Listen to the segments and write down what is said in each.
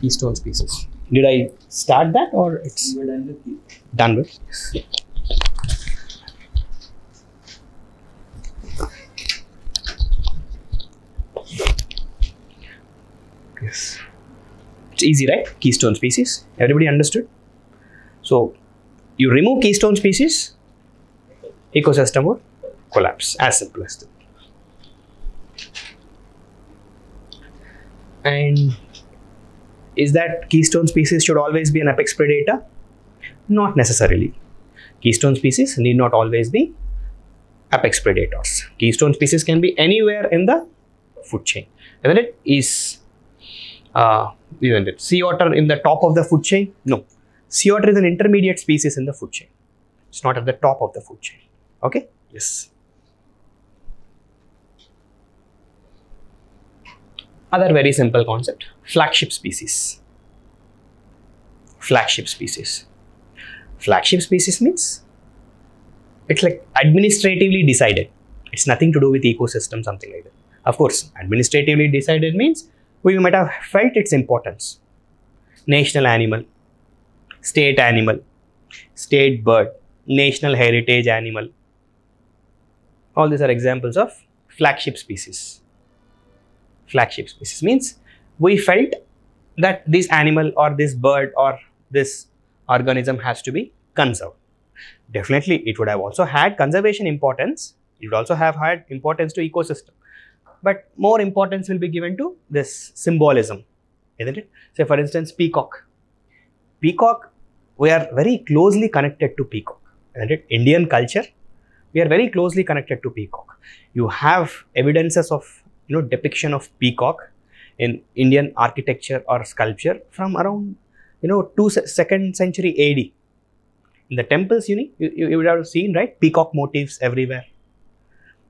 Keystone pieces. Did I start that or it's done with done with? Yes. yes. It's easy, right? Keystone species. Everybody understood? So you remove keystone species, ecosystem would collapse. As simple as that. And is that keystone species should always be an apex predator? Not necessarily. Keystone species need not always be apex predators. Keystone species can be anywhere in the food chain. not it is uh, not it sea otter in the top of the food chain? No. Sea otter is an intermediate species in the food chain. It's not at the top of the food chain. Okay? Yes. Other very simple concept flagship species. Flagship species. Flagship species means it's like administratively decided. It's nothing to do with ecosystem, something like that. Of course, administratively decided means we might have felt its importance. National animal, state animal, state bird, national heritage animal. All these are examples of flagship species. Flagship species means we felt that this animal or this bird or this organism has to be conserved. Definitely, it would have also had conservation importance. It would also have had importance to ecosystem. But more importance will be given to this symbolism, isn't it? Say, for instance, peacock. Peacock, we are very closely connected to peacock, isn't it? Indian culture, we are very closely connected to peacock. You have evidences of, you know, depiction of peacock in Indian architecture or sculpture from around you know 2 second century AD. In the temples, you, know, you, you would have seen right peacock motifs everywhere,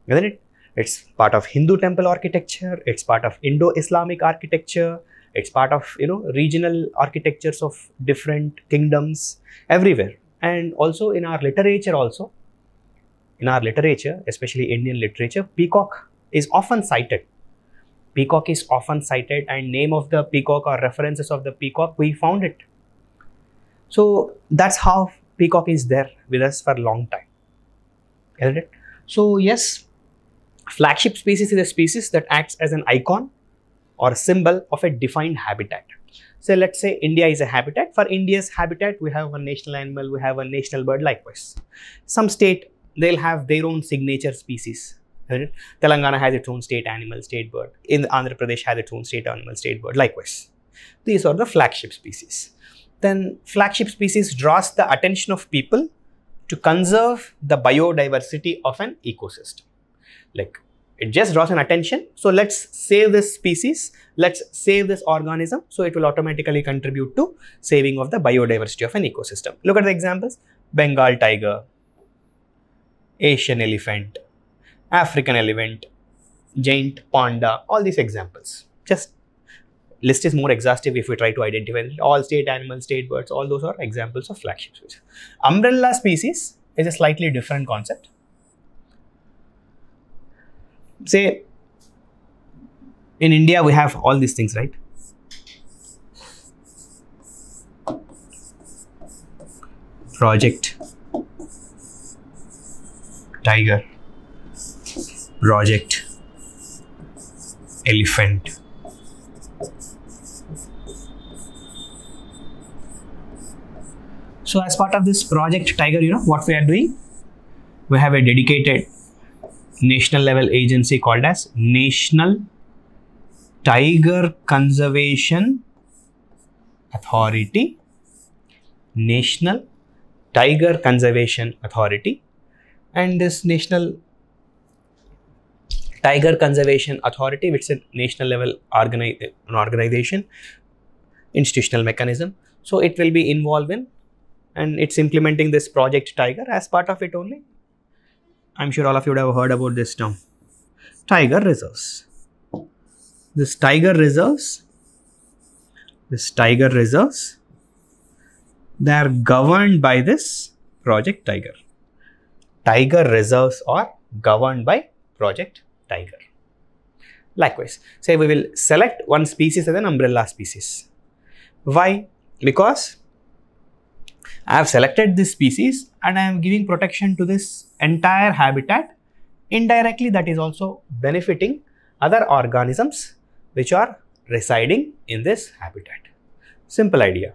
isn't it? It's part of Hindu temple architecture. It's part of Indo-Islamic architecture. It's part of you know regional architectures of different kingdoms everywhere, and also in our literature also. In our literature, especially Indian literature, peacock is often cited peacock is often cited and name of the peacock or references of the peacock, we found it. So that's how peacock is there with us for a long time. is it? So yes, flagship species is a species that acts as an icon or symbol of a defined habitat. So let's say India is a habitat. For India's habitat, we have a national animal, we have a national bird likewise. Some state, they'll have their own signature species. Telangana has its own state animal, state bird. In Andhra Pradesh has its own state animal, state bird. Likewise, these are the flagship species. Then flagship species draws the attention of people to conserve the biodiversity of an ecosystem. Like it just draws an attention. So let's save this species, let's save this organism. So it will automatically contribute to saving of the biodiversity of an ecosystem. Look at the examples, Bengal tiger, Asian elephant, African elephant, giant panda, all these examples. Just list is more exhaustive if we try to identify all state animals, state birds, all those are examples of flagship species. Umbrella species is a slightly different concept. Say in India, we have all these things, right? Project Tiger project elephant so as part of this project tiger you know what we are doing we have a dedicated national level agency called as national tiger conservation authority national tiger conservation authority and this national Tiger Conservation Authority, which is a national level organi an organization, institutional mechanism. So it will be involved in and it's implementing this project Tiger as part of it only. I'm sure all of you would have heard about this term. Tiger reserves. This tiger reserves, this tiger reserves, they are governed by this project Tiger. Tiger reserves are governed by project tiger. Likewise, say we will select one species as an umbrella species. Why? Because I have selected this species and I am giving protection to this entire habitat. Indirectly, that is also benefiting other organisms which are residing in this habitat. Simple idea.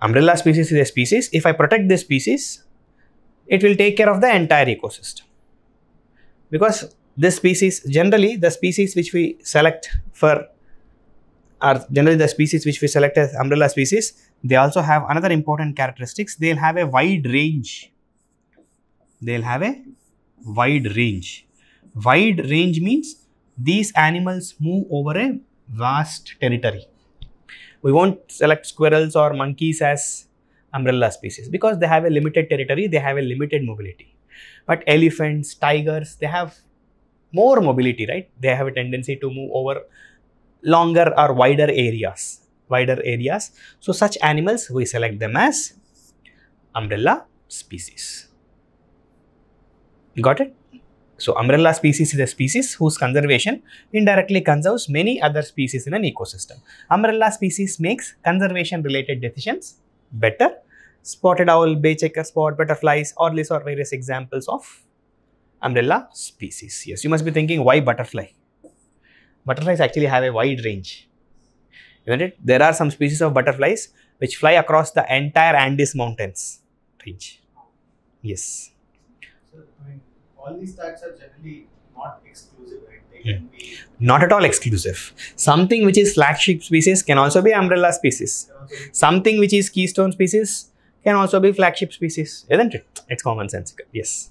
Umbrella species is a species. If I protect this species, it will take care of the entire ecosystem because this species generally the species which we select for are generally the species which we select as umbrella species they also have another important characteristics they'll have a wide range they'll have a wide range wide range means these animals move over a vast territory we won't select squirrels or monkeys as umbrella species because they have a limited territory they have a limited mobility but elephants, tigers, they have more mobility, right? They have a tendency to move over longer or wider areas, wider areas. So such animals, we select them as umbrella species. Got it? So umbrella species is a species whose conservation indirectly conserves many other species in an ecosystem. Umbrella species makes conservation related decisions better spotted owl, baychecker spot, butterflies, or these are various examples of umbrella species. Yes, you must be thinking why butterfly? Butterflies actually have a wide range. Isn't it? There are some species of butterflies which fly across the entire Andes mountains range. Yes. Sir, I mean, all these tags are generally not exclusive, right? They hmm. can be not at all exclusive. Something which is flagship species can also be umbrella species. Something which is keystone species can also be flagship species, isn't it? It's common Yes.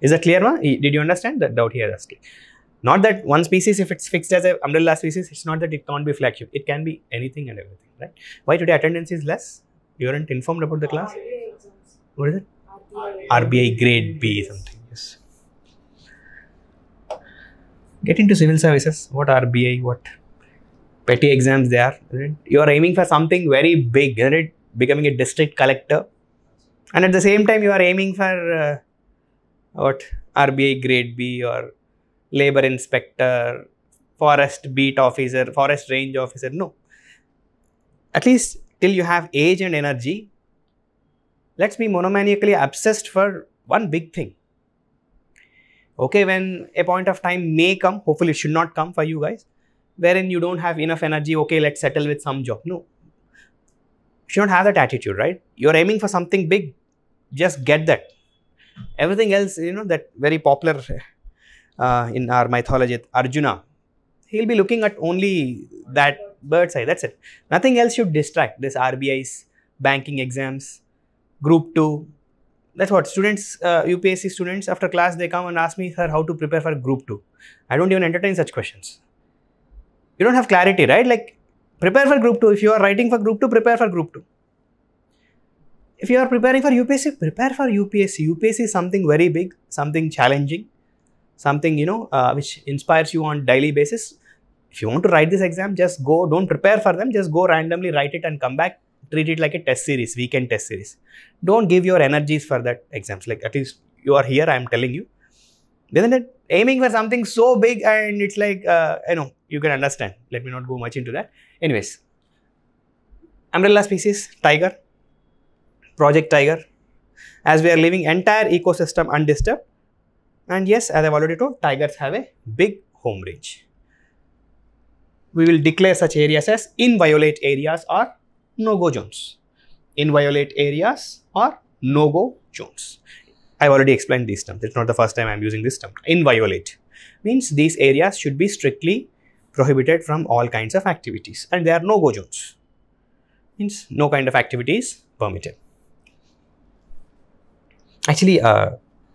Is that clear, ma? Did you understand that doubt here? That's Not that one species, if it's fixed as an umbrella species, it's not that it can't be flagship. It can be anything and everything, right? Why today attendance is less? You aren't informed about the class? What is it? RBI, grade B something. Yes. Get into civil services. What RBI? What petty exams they are. You are aiming for something very big, isn't it? becoming a district collector. And at the same time, you are aiming for uh, what RBI grade B or labor inspector, forest beat officer, forest range officer. No. At least till you have age and energy, let's be monomaniacally obsessed for one big thing. Okay, when a point of time may come, hopefully it should not come for you guys, wherein you don't have enough energy, okay, let's settle with some job. No should not have that attitude, right? You're aiming for something big, just get that. Everything else, you know, that very popular uh, in our mythology, Arjuna, he'll be looking at only that bird's eye. That's it. Nothing else should distract this RBI's banking exams, group two. That's what students, uh, UPSC students, after class they come and ask me, sir, how to prepare for group two. I don't even entertain such questions. You don't have clarity, right? Like Prepare for group 2. If you are writing for group 2, prepare for group 2. If you are preparing for UPSC, prepare for UPSC. UPSC is something very big, something challenging, something, you know, uh, which inspires you on daily basis. If you want to write this exam, just go, don't prepare for them, just go randomly write it and come back. Treat it like a test series, weekend test series. Don't give your energies for that exams. Like at least you are here, I am telling you. Isn't it? Aiming for something so big and it's like, uh, know, you can understand. Let me not go much into that. Anyways, umbrella species, tiger, project tiger, as we are leaving entire ecosystem undisturbed. And yes, as I've already told, tigers have a big home range. We will declare such areas as inviolate areas or no-go zones. Inviolate areas or no-go zones. I've already explained these terms. It's not the first time I'm using this term. Inviolate means these areas should be strictly prohibited from all kinds of activities and there are no go zones. Means no kind of activity is permitted. Actually, uh,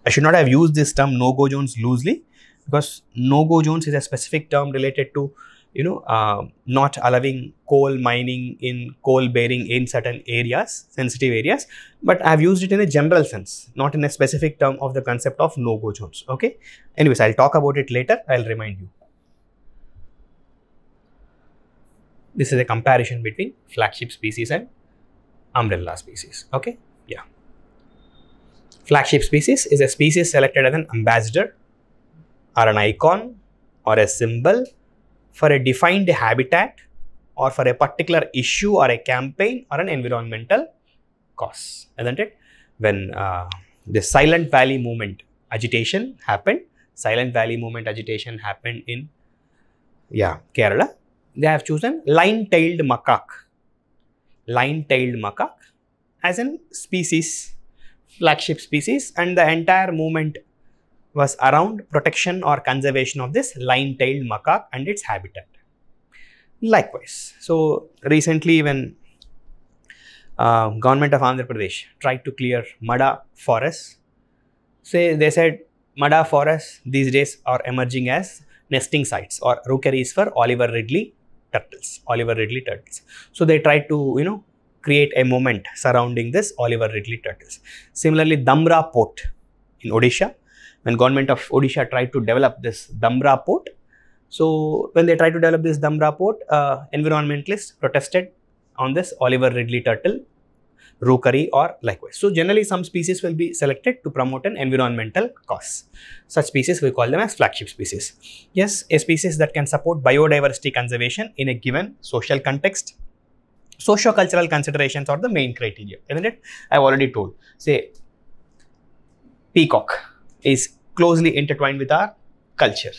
I should not have used this term no-go zones loosely because no-go zones is a specific term related to you know uh, not allowing coal mining in coal bearing in certain areas sensitive areas but i have used it in a general sense not in a specific term of the concept of no go zones okay anyways i'll talk about it later i'll remind you This is a comparison between flagship species and umbrella species. Okay, yeah. Flagship species is a species selected as an ambassador or an icon or a symbol for a defined habitat or for a particular issue or a campaign or an environmental cause, isn't it? When uh, the Silent Valley movement agitation happened, Silent Valley movement agitation happened in yeah, Kerala they have chosen line-tailed macaque, line-tailed macaque as an species, flagship species and the entire movement was around protection or conservation of this line-tailed macaque and its habitat. Likewise, so recently when uh, government of Andhra Pradesh tried to clear Mada forests, say they said Mada forests these days are emerging as nesting sites or rookeries for Oliver Ridley turtles, Oliver Ridley turtles. So they tried to, you know, create a moment surrounding this Oliver Ridley turtles. Similarly, Damra port in Odisha, when government of Odisha tried to develop this Damra port, so when they tried to develop this Damra port, uh, environmentalists protested on this Oliver Ridley turtle rookery or likewise. So generally some species will be selected to promote an environmental cause. Such species we call them as flagship species. Yes, a species that can support biodiversity conservation in a given social context. Socio-cultural considerations are the main criteria, isn't it? I've already told. Say, peacock is closely intertwined with our culture.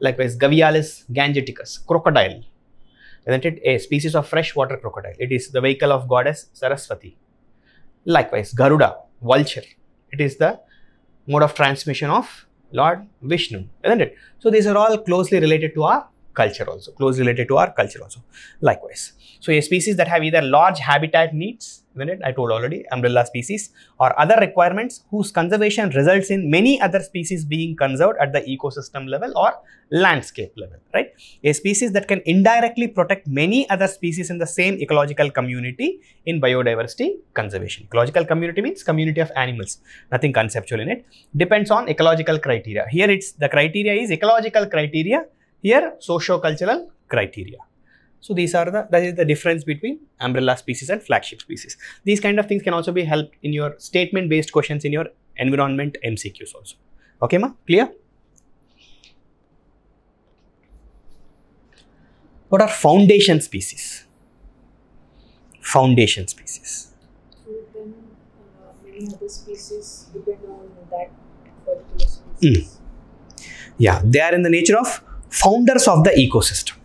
Likewise, Gavialis gangeticus, crocodile, isn't it? A species of freshwater crocodile. It is the vehicle of goddess Saraswati. Likewise, Garuda, vulture, it is the mode of transmission of Lord Vishnu, isn't it? So, these are all closely related to our culture also, close related to our culture also. Likewise, so a species that have either large habitat needs, isn't it? I told already, umbrella species or other requirements whose conservation results in many other species being conserved at the ecosystem level or landscape level, right? A species that can indirectly protect many other species in the same ecological community in biodiversity conservation. Ecological community means community of animals, nothing conceptual in it, depends on ecological criteria. Here it's the criteria is ecological criteria here, socio-cultural criteria. So these are the, that is the difference between umbrella species and flagship species. These kind of things can also be helped in your statement based questions in your environment MCQs also. Okay, ma, clear? What are foundation species? Foundation species. Uh, other species depend on that particular species. Mm. Yeah, they are in the nature of founders of the ecosystem.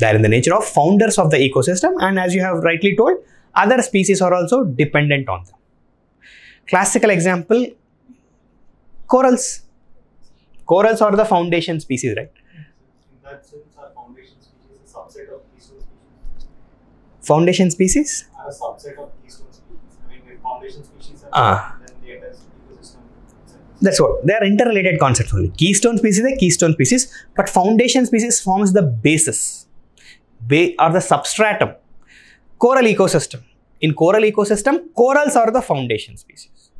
They are in the nature of founders of the ecosystem and as you have rightly told, other species are also dependent on them. Classical example, corals. Corals are the foundation species, right? In that sense, foundation species a subset of keystone species. Foundation species? Are a subset of keystone species. I mean, foundation species are... Ah. That's what. They are interrelated concepts only. Keystone species are keystone species, but foundation species forms the basis they are the substratum. Coral ecosystem. In coral ecosystem, corals are the foundation species.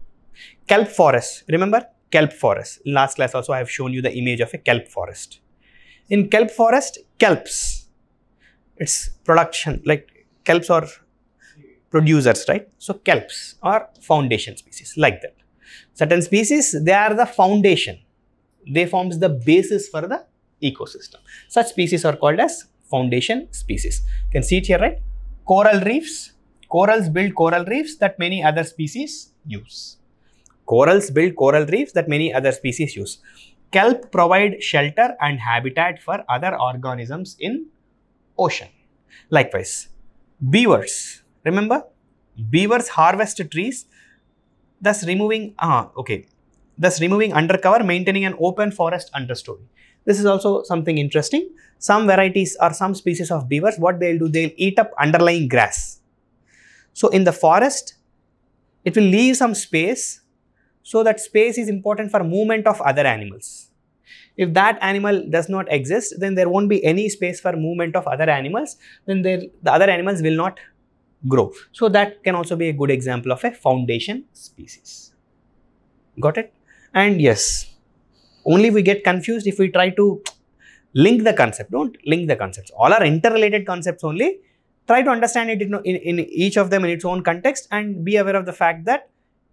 Kelp forest. Remember? Kelp forest. In last class also I have shown you the image of a kelp forest. In kelp forest, kelps. It's production. Like kelps are producers, right? So kelps are foundation species like that. Certain species, they are the foundation. They forms the basis for the ecosystem. Such species are called as foundation species. You can see it here, right? Coral reefs. Corals build coral reefs that many other species use. Corals build coral reefs that many other species use. Kelp provide shelter and habitat for other organisms in ocean. Likewise, beavers. Remember, beavers harvest trees thus removing, uh, okay, thus removing undercover, maintaining an open forest understory. This is also something interesting. Some varieties or some species of beavers, what they'll do, they'll eat up underlying grass. So in the forest, it will leave some space. So that space is important for movement of other animals. If that animal does not exist, then there won't be any space for movement of other animals. Then there, the other animals will not grow. So that can also be a good example of a foundation species. Got it? And yes, only we get confused if we try to link the concept. Don't link the concepts. All are interrelated concepts only. Try to understand it in, in, in each of them in its own context and be aware of the fact that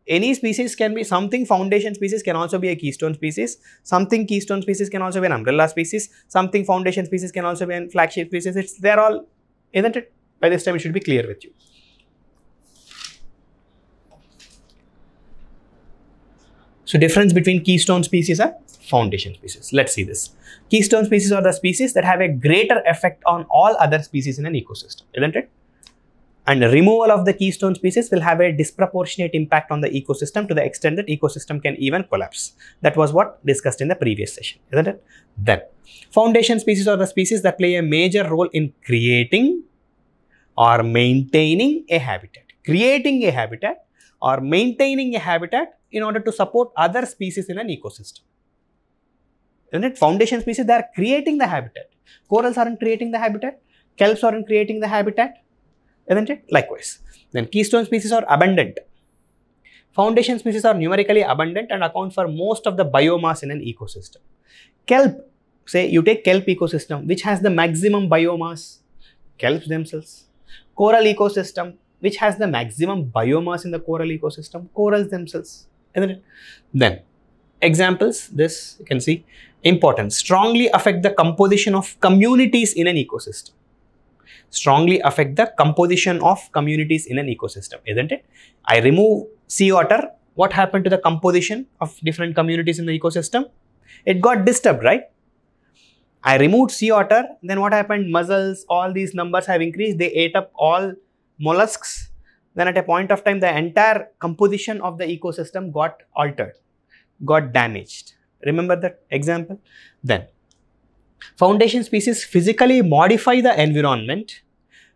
any species can be something foundation species can also be a keystone species something keystone species can also be an umbrella species something foundation species can also be a flagship species it's they're all isn't it by this time, it should be clear with you. So difference between keystone species and foundation species. Let's see this. Keystone species are the species that have a greater effect on all other species in an ecosystem, isn't it? And removal of the keystone species will have a disproportionate impact on the ecosystem to the extent that ecosystem can even collapse. That was what discussed in the previous session, isn't it? Then, foundation species are the species that play a major role in creating or maintaining a habitat. Creating a habitat or maintaining a habitat in order to support other species in an ecosystem. Isn't it? Foundation species, they are creating the habitat. Corals aren't creating the habitat. Kelps aren't creating the habitat. Isn't it? Likewise. Then keystone species are abundant. Foundation species are numerically abundant and account for most of the biomass in an ecosystem. Kelp, say you take kelp ecosystem, which has the maximum biomass? Kelps themselves coral ecosystem, which has the maximum biomass in the coral ecosystem, corals themselves. Isn't it? Then, examples, this you can see, important, strongly affect the composition of communities in an ecosystem. Strongly affect the composition of communities in an ecosystem, isn't it? I remove sea water. what happened to the composition of different communities in the ecosystem? It got disturbed, right? I removed sea otter, then what happened? Mussels, all these numbers have increased, they ate up all mollusks. Then at a point of time, the entire composition of the ecosystem got altered, got damaged. Remember that example? Then, foundation species physically modify the environment,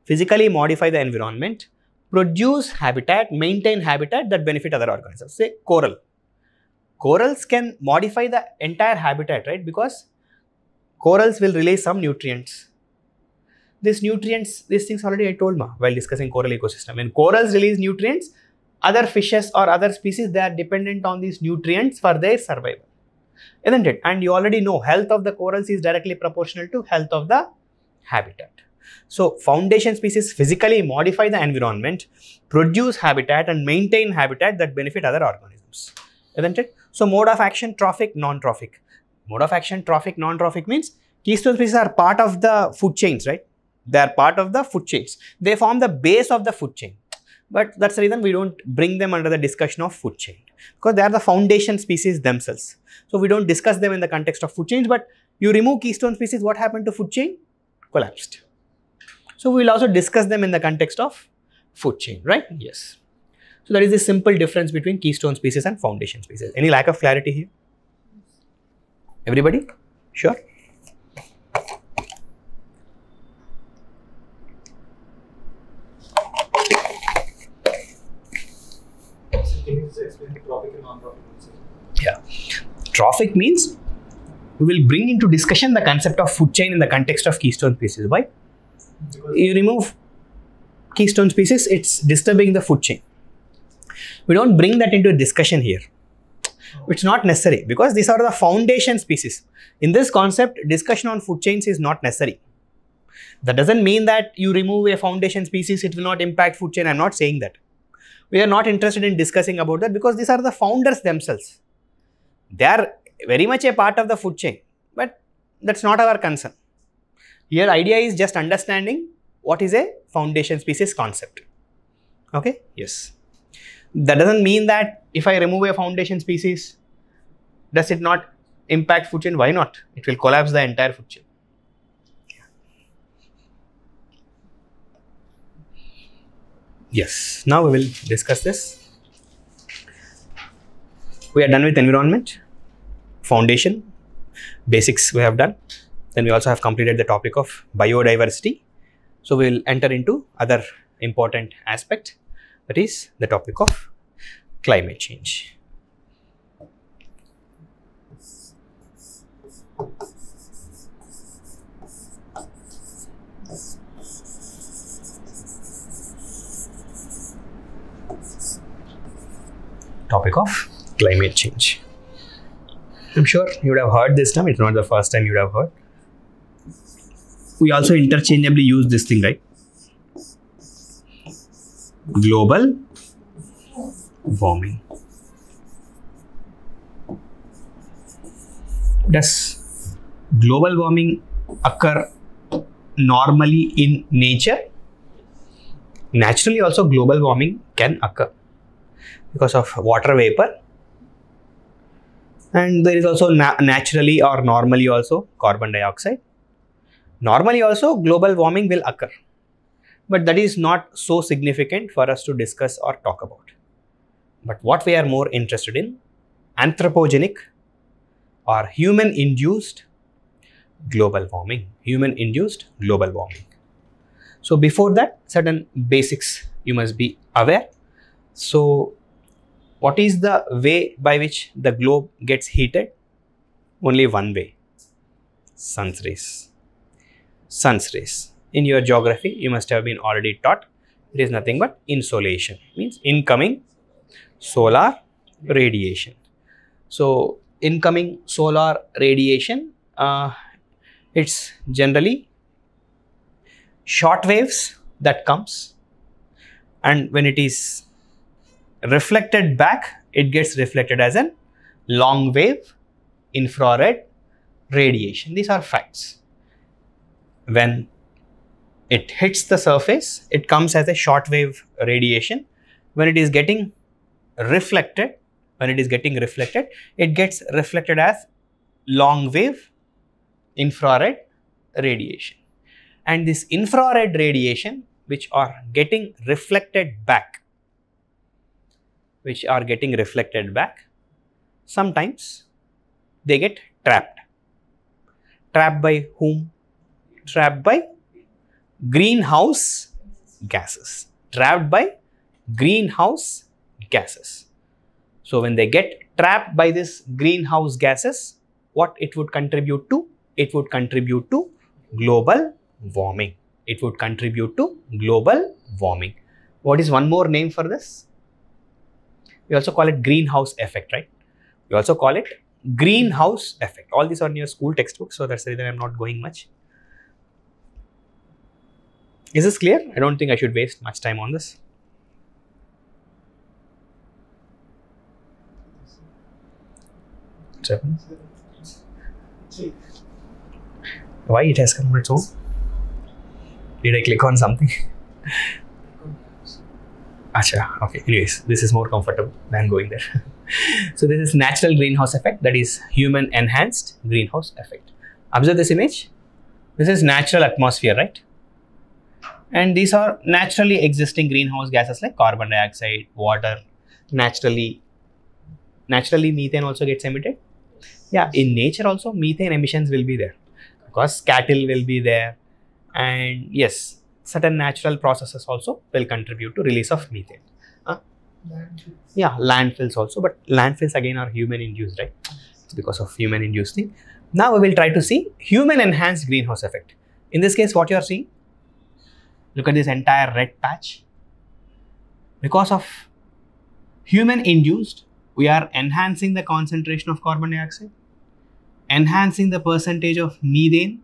physically modify the environment, produce habitat, maintain habitat that benefit other organisms, say coral. Corals can modify the entire habitat, right? Because corals will release some nutrients. These nutrients, these things already I told ma while discussing coral ecosystem. When corals release nutrients, other fishes or other species, they are dependent on these nutrients for their survival. Isn't it? And you already know health of the corals is directly proportional to health of the habitat. So foundation species physically modify the environment, produce habitat and maintain habitat that benefit other organisms. Isn't it? So mode of action, trophic, non-trophic. Mode of action, trophic, non-trophic means keystone species are part of the food chains, right? They are part of the food chains. They form the base of the food chain. But that's the reason we don't bring them under the discussion of food chain because they are the foundation species themselves. So we don't discuss them in the context of food chains, but you remove keystone species, what happened to food chain? Collapsed. So we will also discuss them in the context of food chain, right? Yes. So there is a simple difference between keystone species and foundation species. Any lack of clarity here? Everybody? Sure? Yeah. Trophic means we will bring into discussion the concept of food chain in the context of keystone species. Why? Because you remove keystone species, it's disturbing the food chain. We don't bring that into discussion here. It's not necessary because these are the foundation species. In this concept, discussion on food chains is not necessary. That doesn't mean that you remove a foundation species, it will not impact food chain. I'm not saying that. We are not interested in discussing about that because these are the founders themselves. They are very much a part of the food chain, but that's not our concern. Here idea is just understanding what is a foundation species concept. Okay? Yes that doesn't mean that if I remove a foundation species, does it not impact food chain? Why not? It will collapse the entire food chain. Yes, now we will discuss this. We are done with environment, foundation, basics we have done. Then we also have completed the topic of biodiversity. So we will enter into other important aspect that is the topic of climate change. Topic of climate change. I'm sure you would have heard this term, it's not the first time you would have heard. We also interchangeably use this thing, right? global warming. Does global warming occur normally in nature? Naturally also global warming can occur because of water vapor and there is also na naturally or normally also carbon dioxide. Normally also global warming will occur but that is not so significant for us to discuss or talk about. But what we are more interested in, anthropogenic or human induced global warming, human induced global warming. So before that, certain basics you must be aware. So what is the way by which the globe gets heated? Only one way, sun's rays, sun's rays in your geography you must have been already taught it is nothing but insolation means incoming solar radiation so incoming solar radiation uh, it's generally short waves that comes and when it is reflected back it gets reflected as an long wave infrared radiation these are facts when it hits the surface, it comes as a short wave radiation. When it is getting reflected, when it is getting reflected, it gets reflected as long wave infrared radiation. And this infrared radiation which are getting reflected back, which are getting reflected back, sometimes they get trapped. Trapped by whom? Trapped by greenhouse gases, trapped by greenhouse gases. So, when they get trapped by this greenhouse gases, what it would contribute to? It would contribute to global warming. It would contribute to global warming. What is one more name for this? We also call it greenhouse effect, right? We also call it greenhouse effect. All these are in your school textbooks. so that's the reason I'm not going much. Is this clear? I don't think I should waste much time on this. Why it has come on its own? Did I click on something? Acha, okay. Anyways, this is more comfortable than going there. so this is natural greenhouse effect, that is human enhanced greenhouse effect. Observe this image. This is natural atmosphere, right? and these are naturally existing greenhouse gases like carbon dioxide, water, naturally, naturally methane also gets emitted. Yeah, in nature also methane emissions will be there because cattle will be there and yes, certain natural processes also will contribute to release of methane. Landfills. Uh, yeah, landfills also, but landfills again are human induced, right? It's because of human induced thing. Now we will try to see human enhanced greenhouse effect. In this case, what you are seeing Look at this entire red patch. Because of human induced, we are enhancing the concentration of carbon dioxide, enhancing the percentage of methane,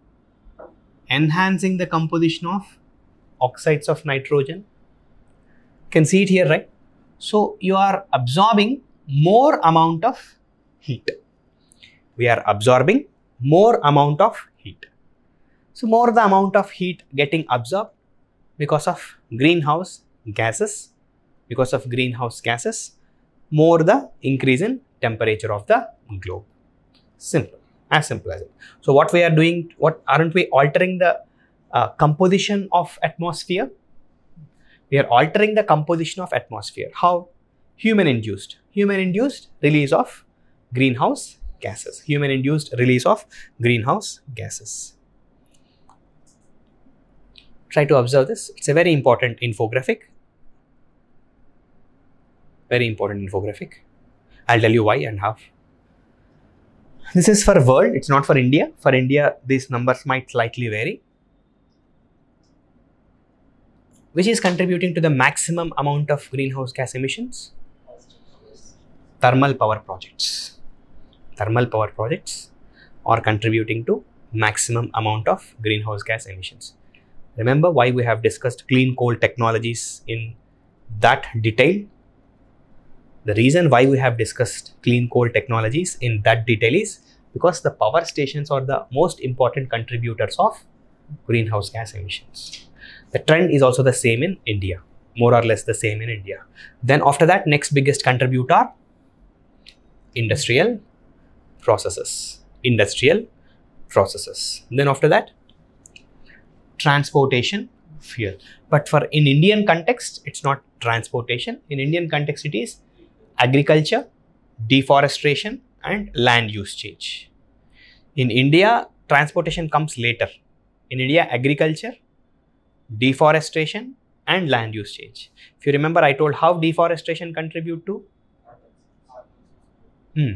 enhancing the composition of oxides of nitrogen. You can see it here, right? So, you are absorbing more amount of heat. We are absorbing more amount of heat. So, more the amount of heat getting absorbed, because of greenhouse gases, because of greenhouse gases, more the increase in temperature of the globe. Simple, as simple as it. So what we are doing, what aren't we altering the uh, composition of atmosphere? We are altering the composition of atmosphere. How? Human induced. Human induced release of greenhouse gases. Human induced release of greenhouse gases try to observe this. It's a very important infographic. Very important infographic. I'll tell you why and how. This is for world, it's not for India. For India, these numbers might slightly vary. Which is contributing to the maximum amount of greenhouse gas emissions? Thermal power projects. Thermal power projects are contributing to maximum amount of greenhouse gas emissions. Remember why we have discussed clean coal technologies in that detail? The reason why we have discussed clean coal technologies in that detail is because the power stations are the most important contributors of greenhouse gas emissions. The trend is also the same in India, more or less the same in India. Then after that, next biggest contributor, industrial processes, industrial processes. Then after that, transportation fuel but for in indian context it's not transportation in indian context it is agriculture deforestation and land use change in india transportation comes later in india agriculture deforestation and land use change if you remember i told how deforestation contribute to hmm.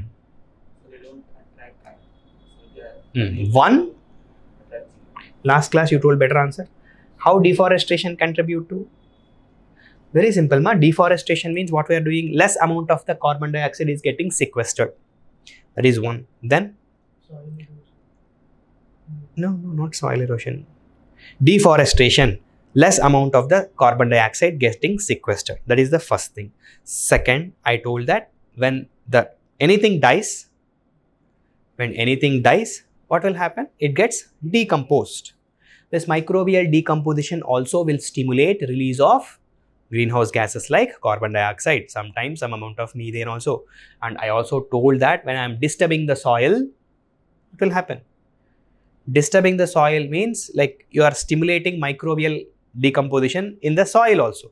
Mm. One, last class you told better answer how deforestation contribute to very simple ma deforestation means what we are doing less amount of the carbon dioxide is getting sequestered that is one then no no not soil erosion deforestation less amount of the carbon dioxide getting sequestered that is the first thing second i told that when the anything dies when anything dies what will happen it gets decomposed this microbial decomposition also will stimulate release of greenhouse gases like carbon dioxide, sometimes some amount of methane also. And I also told that when I am disturbing the soil, it will happen. Disturbing the soil means like you are stimulating microbial decomposition in the soil also.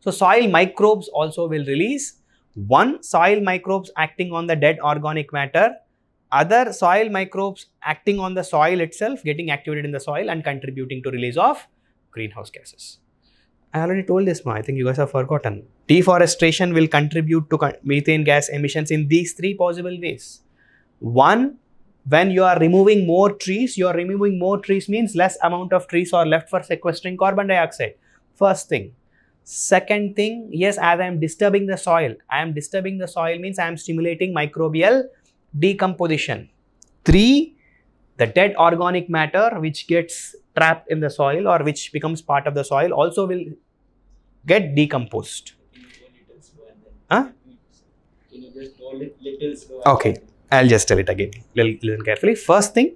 So, soil microbes also will release one soil microbes acting on the dead organic matter other soil microbes acting on the soil itself, getting activated in the soil and contributing to release of greenhouse gases. I already told this, ma. I think you guys have forgotten. Deforestation will contribute to con methane gas emissions in these three possible ways. One, when you are removing more trees, you are removing more trees means less amount of trees are left for sequestering carbon dioxide. First thing. Second thing, yes, as I am disturbing the soil, I am disturbing the soil means I am stimulating microbial decomposition. Three, the dead organic matter which gets trapped in the soil or which becomes part of the soil also will get decomposed. Huh? Okay, I'll just tell it again. Listen carefully. First thing,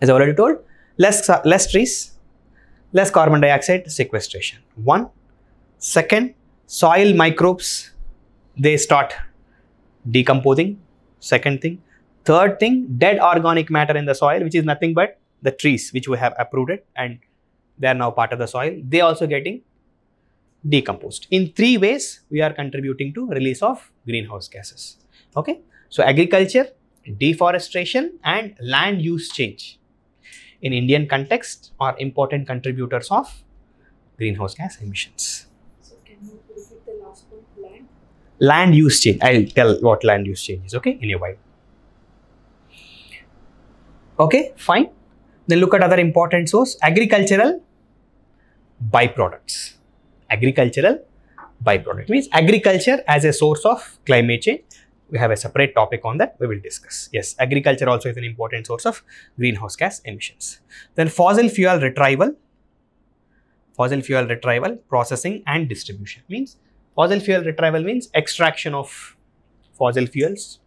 as I already told, less, less trees, less carbon dioxide sequestration. One. Second, soil microbes, they start decomposing Second thing. Third thing, dead organic matter in the soil, which is nothing but the trees which we have uprooted and they are now part of the soil. They also getting decomposed. In three ways, we are contributing to release of greenhouse gases. Okay. So, agriculture, deforestation and land use change in Indian context are important contributors of greenhouse gas emissions land use change. I'll tell what land use change is, okay, in a while. Okay, fine. Then look at other important source, agricultural byproducts. Agricultural byproduct means agriculture as a source of climate change. We have a separate topic on that, we will discuss. Yes, agriculture also is an important source of greenhouse gas emissions. Then fossil fuel retrieval, fossil fuel retrieval, processing and distribution means Fossil fuel retrieval means extraction of fossil fuels.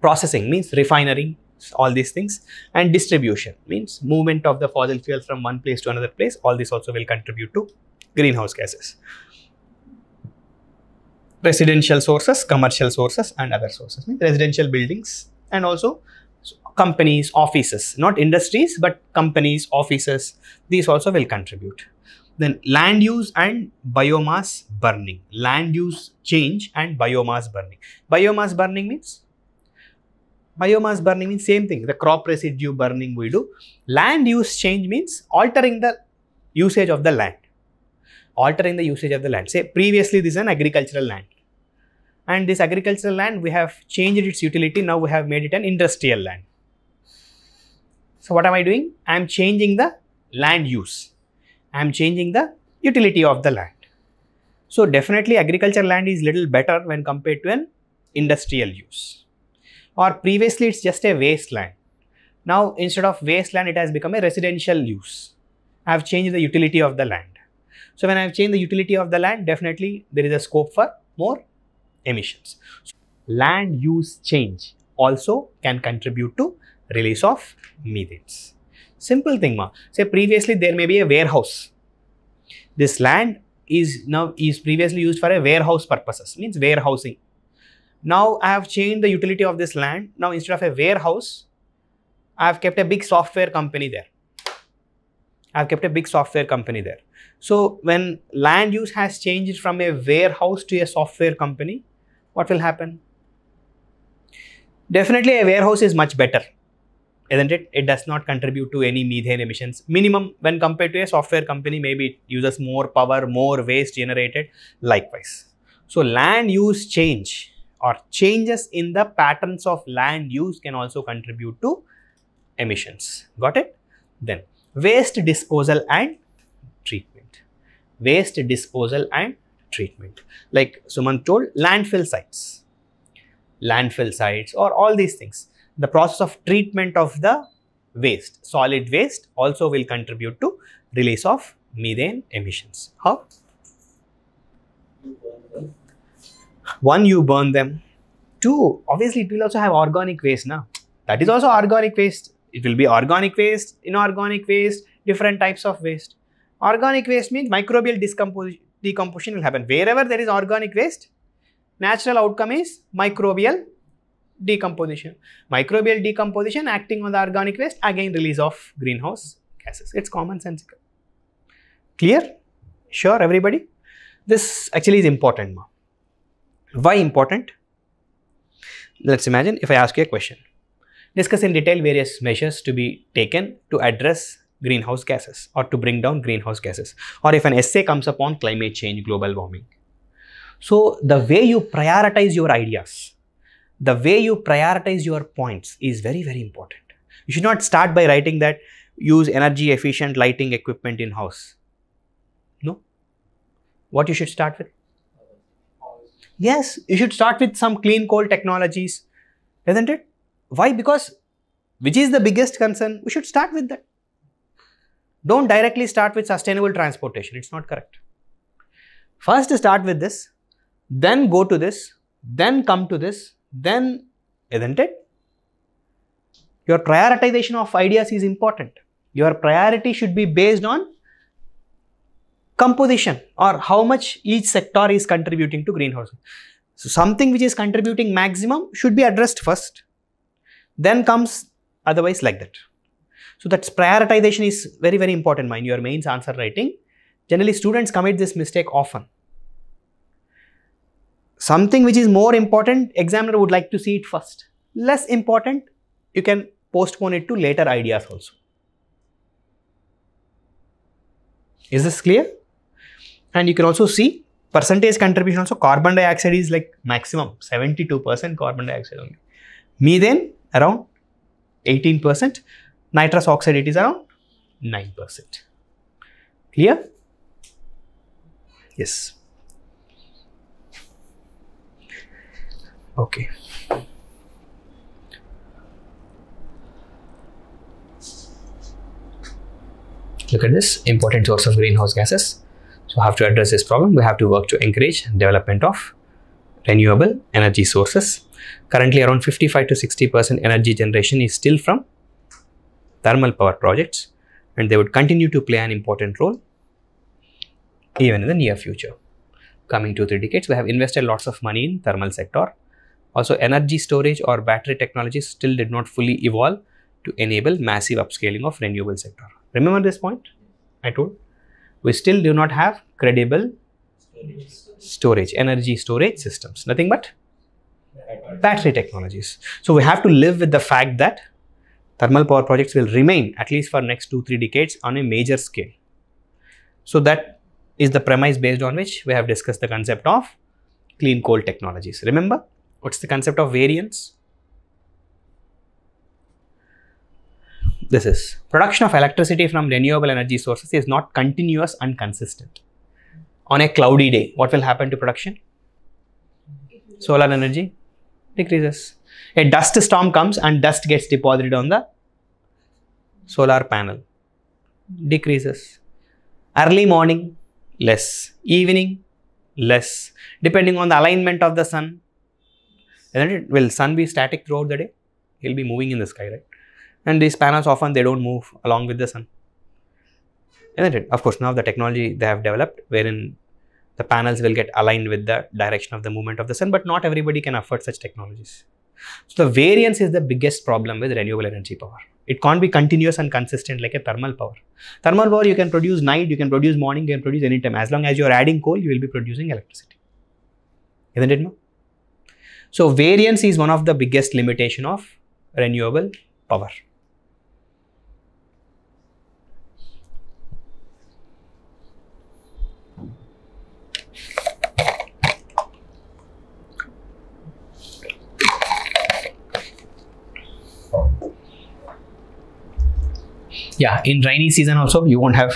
Processing means refinery, all these things. And distribution means movement of the fossil fuel from one place to another place. All this also will contribute to greenhouse gases. Residential sources, commercial sources and other sources. Means residential buildings and also companies, offices, not industries, but companies, offices, these also will contribute. Then land use and biomass burning. Land use change and biomass burning. Biomass burning means? Biomass burning means same thing, the crop residue burning we do. Land use change means altering the usage of the land. Altering the usage of the land. Say previously this is an agricultural land and this agricultural land we have changed its utility now we have made it an industrial land so what am i doing i am changing the land use I am changing the utility of the land. So definitely agriculture land is little better when compared to an industrial use or previously it's just a wasteland. Now instead of wasteland it has become a residential use. I have changed the utility of the land. So when I have changed the utility of the land definitely there is a scope for more emissions. So, land use change also can contribute to release of methane. Simple thing, ma. Say previously there may be a warehouse. This land is now is previously used for a warehouse purposes, means warehousing. Now I have changed the utility of this land. Now instead of a warehouse, I have kept a big software company there. I have kept a big software company there. So when land use has changed from a warehouse to a software company, what will happen? Definitely a warehouse is much better isn't it? It does not contribute to any methane emissions. Minimum when compared to a software company, maybe it uses more power, more waste generated, likewise. So land use change or changes in the patterns of land use can also contribute to emissions. Got it? Then waste disposal and treatment. Waste disposal and treatment. Like Suman told, landfill sites, landfill sites or all these things the process of treatment of the waste, solid waste also will contribute to release of methane emissions. How? One, you burn them. Two, obviously it will also have organic waste now. That is also organic waste. It will be organic waste, inorganic waste, different types of waste. Organic waste means microbial decomposition will happen. Wherever there is organic waste, natural outcome is microbial decomposition. Microbial decomposition acting on the organic waste, again release of greenhouse gases. It's commonsensical. Clear? Sure, everybody? This actually is important. Why important? Let's imagine if I ask you a question. Discuss in detail various measures to be taken to address greenhouse gases or to bring down greenhouse gases or if an essay comes upon climate change, global warming. So, the way you prioritize your ideas the way you prioritize your points is very, very important. You should not start by writing that use energy efficient lighting equipment in house. No. What you should start with? Yes, you should start with some clean coal technologies, isn't it? Why? Because which is the biggest concern? We should start with that. Don't directly start with sustainable transportation, it's not correct. First, start with this, then go to this, then come to this, then isn't it? Your prioritization of ideas is important. Your priority should be based on composition or how much each sector is contributing to greenhouse. So something which is contributing maximum should be addressed first. Then comes otherwise like that. So that's prioritization is very, very important, mind your mains answer writing. Generally, students commit this mistake often. Something which is more important, examiner would like to see it first. Less important, you can postpone it to later ideas also. Is this clear? And you can also see percentage contribution also carbon dioxide is like maximum 72% carbon dioxide only. Methane around 18%, nitrous oxide it is around 9%. Clear? Yes. okay look at this important source of greenhouse gases so have to address this problem we have to work to encourage development of renewable energy sources currently around 55 to 60 percent energy generation is still from thermal power projects and they would continue to play an important role even in the near future coming two three decades we have invested lots of money in thermal sector also energy storage or battery technology still did not fully evolve to enable massive upscaling of renewable sector. Remember this point I told? We still do not have credible storage, energy storage systems, nothing but battery technologies. So we have to live with the fact that thermal power projects will remain at least for next 2-3 decades on a major scale. So that is the premise based on which we have discussed the concept of clean coal technologies. Remember, What's the concept of variance? This is production of electricity from renewable energy sources is not continuous and consistent. On a cloudy day, what will happen to production? Solar energy decreases. A dust storm comes and dust gets deposited on the solar panel, decreases. Early morning, less. Evening, less. Depending on the alignment of the sun, isn't it? Will sun be static throughout the day? He'll be moving in the sky, right? And these panels often they don't move along with the sun. Isn't it? Of course, now the technology they have developed wherein the panels will get aligned with the direction of the movement of the sun, but not everybody can afford such technologies. So the variance is the biggest problem with renewable energy power. It can't be continuous and consistent like a thermal power. Thermal power you can produce night, you can produce morning, you can produce anytime. As long as you are adding coal, you will be producing electricity. Isn't it? So variance is one of the biggest limitation of renewable power. yeah in rainy season also you won't have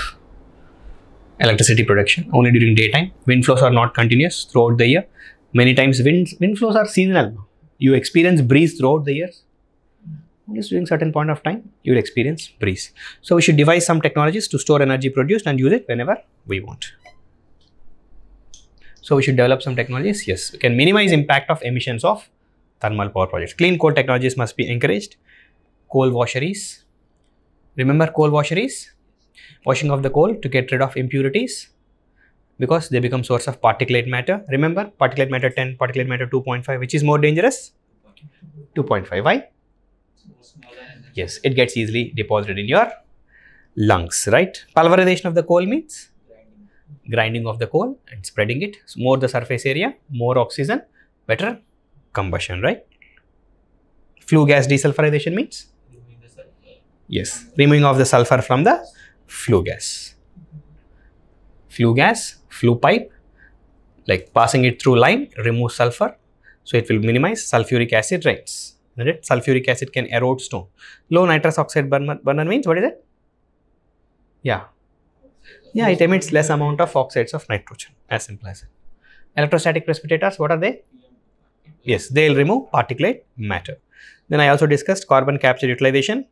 electricity production only during daytime wind flows are not continuous throughout the year Many times winds, wind flows are seasonal. You experience breeze throughout the years. Just during certain point of time, you will experience breeze. So we should devise some technologies to store energy produced and use it whenever we want. So we should develop some technologies. Yes, we can minimize impact of emissions of thermal power projects. Clean coal technologies must be encouraged. Coal washeries. Remember coal washeries? Washing of the coal to get rid of impurities because they become source of particulate matter. Remember particulate matter 10, particulate matter 2.5, which is more dangerous? 2.5. Why? Yes, it gets easily deposited in your lungs, right? Pulverization of the coal means grinding of the coal and spreading it. So more the surface area, more oxygen, better combustion, right? Flue gas desulfurization means? Yes, removing of the sulfur from the flue gas. Flue gas flue pipe, like passing it through lime, remove sulfur. So it will minimize sulfuric acid rains. Right? Sulfuric acid can erode stone. Low nitrous oxide burner, burner means what is it? Yeah. Yeah, it emits less amount of oxides of nitrogen, as simple as it. Electrostatic precipitators, what are they? Yes, they will remove particulate matter. Then I also discussed carbon capture utilization,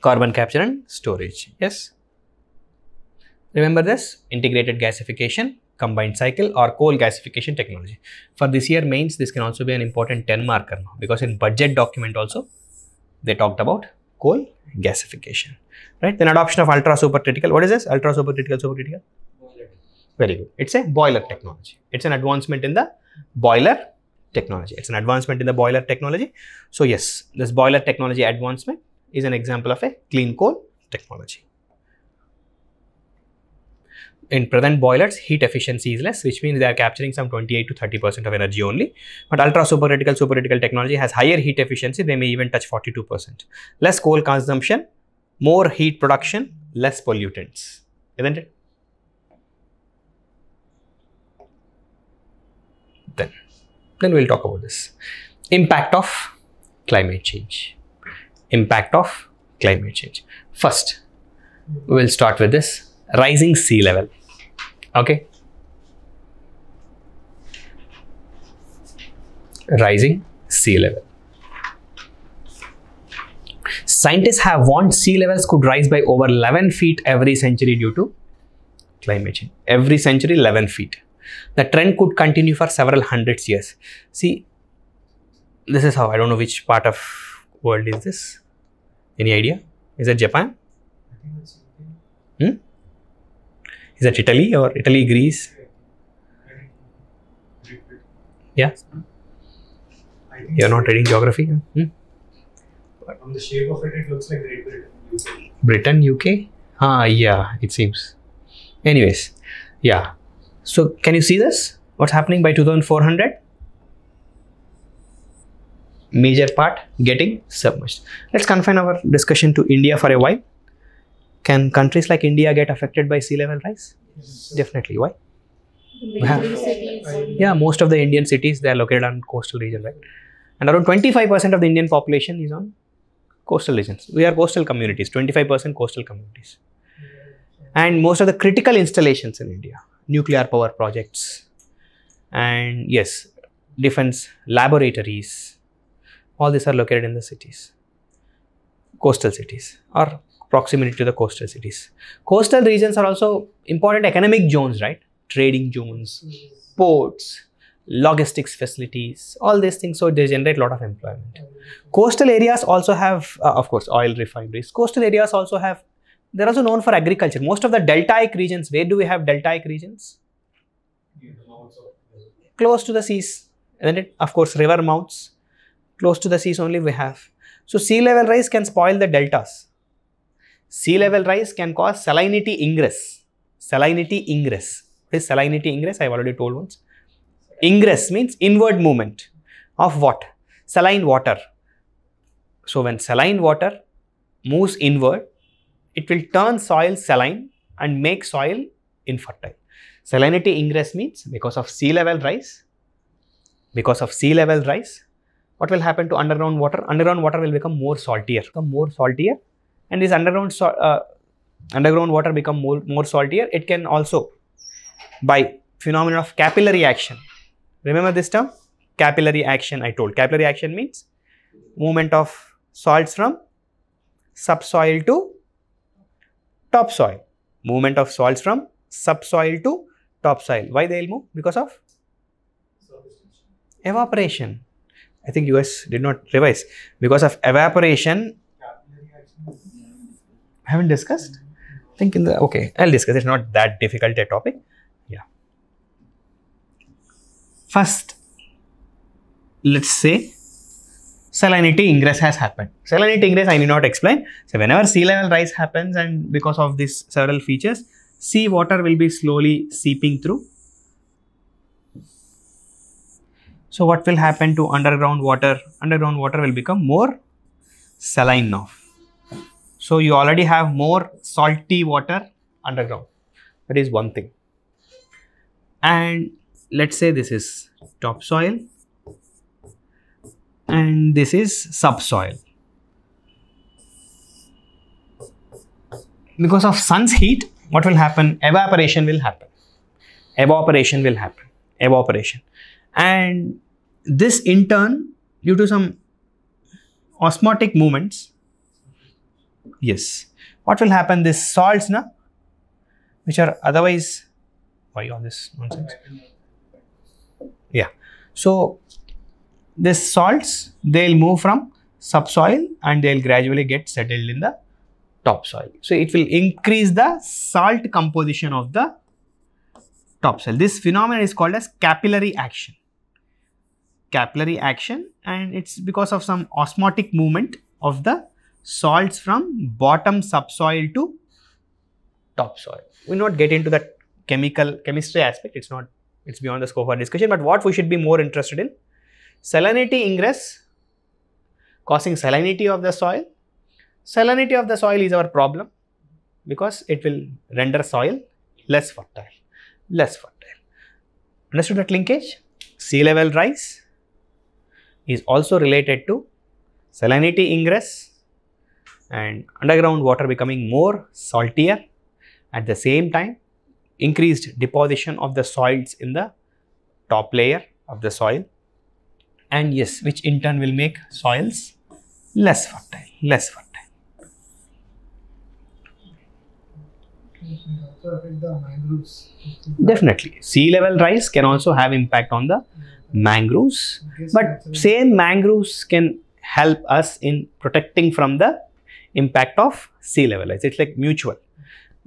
carbon capture and storage. Yes. Remember this integrated gasification, combined cycle or coal gasification technology. For this year mains, this can also be an important 10 marker because in budget document also, they talked about coal gasification, right? Then adoption of ultra supercritical. What is this? Ultra supercritical, supercritical? Boiler. Very good. It's a boiler technology. It's an advancement in the boiler technology. It's an advancement in the boiler technology. So yes, this boiler technology advancement is an example of a clean coal technology in present boilers, heat efficiency is less, which means they are capturing some 28 to 30% of energy only. But ultra supercritical supercritical technology has higher heat efficiency, they may even touch 42%. Less coal consumption, more heat production, less pollutants, isn't it? Then, then we'll talk about this. Impact of climate change. Impact of climate change. First, we'll start with this rising sea level okay rising sea level scientists have warned sea levels could rise by over 11 feet every century due to climate change every century 11 feet the trend could continue for several hundreds years see this is how i don't know which part of world is this any idea is it japan hmm? is that Italy or Italy, Greece? Yeah. You're not reading geography? Hmm? From the shape of it, it looks like Great Britain. UK. Britain, UK? Ah, yeah, it seems. Anyways, yeah. So, can you see this? What's happening by 2400? Major part getting submerged. Let's confine our discussion to India for a while can countries like India get affected by sea level rise? Yes. Definitely. Why? yeah, most of the Indian cities they are located on coastal region, right? And around 25% of the Indian population is on coastal regions. We are coastal communities, 25% coastal communities. And most of the critical installations in India, nuclear power projects, and yes, defense laboratories, all these are located in the cities, coastal cities, or proximity to the coastal cities. Coastal regions are also important economic zones, right? Trading zones, yes. ports, logistics facilities, all these things. So they generate a lot of employment. Coastal areas also have, uh, of course, oil refineries. Coastal areas also have, they're also known for agriculture. Most of the deltaic regions, where do we have deltaic regions? Close to the seas, and then Of course, river mouths, close to the seas only we have. So sea level rise can spoil the deltas sea level rise can cause salinity ingress. Salinity ingress. What is salinity ingress? I have already told once. Ingress means inward movement of what? Saline water. So, when saline water moves inward, it will turn soil saline and make soil infertile. Salinity ingress means because of sea level rise, because of sea level rise, what will happen to underground water? Underground water will become more saltier, become more saltier and this underground uh, underground water become more, more saltier it can also by phenomenon of capillary action remember this term capillary action i told capillary action means movement of salts from subsoil to topsoil movement of salts from subsoil to topsoil why they will move because of evaporation i think us did not revise because of evaporation haven't discussed. I think in the okay, I'll discuss. It's not that difficult a topic. Yeah. First, let's say salinity ingress has happened. Salinity ingress I need not explain. So whenever sea level rise happens and because of these several features, sea water will be slowly seeping through. So what will happen to underground water? Underground water will become more saline now. So you already have more salty water underground. That is one thing. And let's say this is topsoil and this is subsoil. Because of sun's heat, what will happen? Evaporation will happen. Evaporation will happen. Evaporation. And this in turn, due to some osmotic movements, Yes. What will happen? This salts, na, which are otherwise, why all this nonsense? Yeah. So, this salts, they'll move from subsoil and they'll gradually get settled in the topsoil. So, it will increase the salt composition of the topsoil. This phenomenon is called as capillary action. Capillary action and it's because of some osmotic movement of the salts from bottom subsoil to top soil. We will not get into that chemical chemistry aspect, it is not, it is beyond the scope of discussion, but what we should be more interested in, salinity ingress causing salinity of the soil. Salinity of the soil is our problem because it will render soil less fertile, less fertile. Understood that linkage? Sea level rise is also related to salinity ingress and underground water becoming more saltier at the same time increased deposition of the soils in the top layer of the soil and yes which in turn will make soils less fertile less fertile definitely sea level rise can also have impact on the mangroves but same mangroves can help us in protecting from the impact of sea level rise. It's like mutual.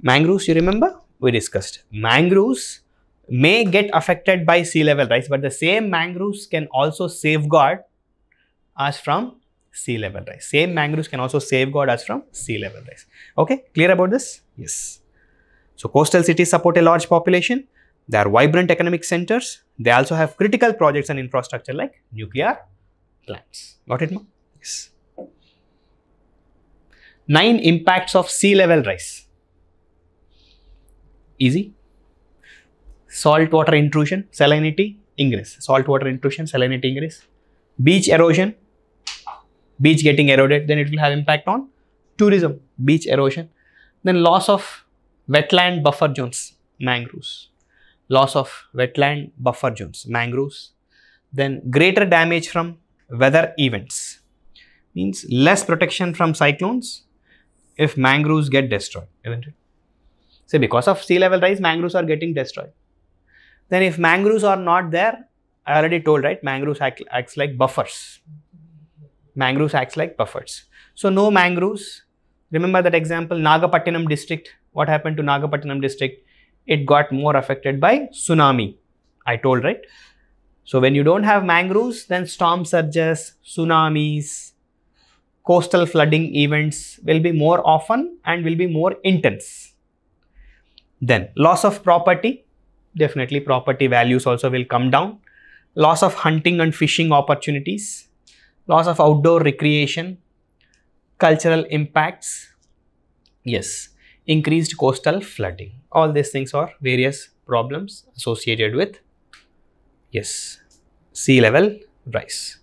Mangroves, you remember? We discussed. Mangroves may get affected by sea level rise, but the same mangroves can also safeguard us from sea level rise. Same mangroves can also safeguard us from sea level rise. Okay, clear about this? Yes. So, coastal cities support a large population. They are vibrant economic centers. They also have critical projects and infrastructure like nuclear plants. Got it, Ma? Yes. 9 impacts of sea level rise. Easy. Saltwater intrusion, salinity, ingress. Saltwater intrusion, salinity ingress. Beach erosion, beach getting eroded, then it will have impact on tourism, beach erosion. Then loss of wetland buffer zones, mangroves. Loss of wetland buffer zones, mangroves. Then greater damage from weather events means less protection from cyclones if mangroves get destroyed, isn't it? Say, because of sea level rise, mangroves are getting destroyed. Then if mangroves are not there, I already told, right, mangroves act, acts like buffers. Mangroves acts like buffers. So, no mangroves. Remember that example, Nagapattinam district. What happened to Nagapattinam district? It got more affected by tsunami. I told, right? So, when you don't have mangroves, then storm surges, tsunamis, coastal flooding events will be more often and will be more intense. Then loss of property, definitely property values also will come down. Loss of hunting and fishing opportunities, loss of outdoor recreation, cultural impacts, yes, increased coastal flooding. All these things are various problems associated with, yes, sea level rise.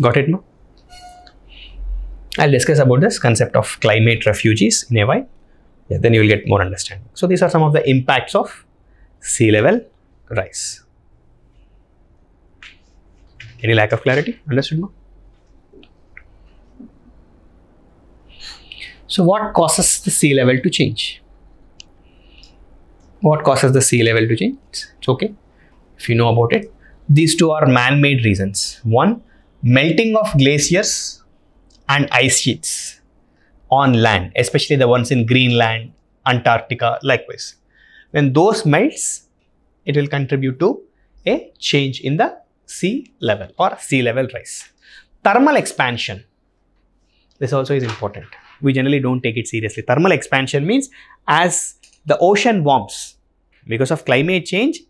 Got it now? I'll discuss about this concept of climate refugees in a while. Yeah, then you will get more understanding. So these are some of the impacts of sea level rise. Any lack of clarity? Understood now? So what causes the sea level to change? What causes the sea level to change? It's okay if you know about it. These two are man-made reasons. One, melting of glaciers and ice sheets on land, especially the ones in Greenland, Antarctica, likewise. When those melts, it will contribute to a change in the sea level or sea level rise. Thermal expansion, this also is important. We generally don't take it seriously. Thermal expansion means as the ocean warms because of climate change,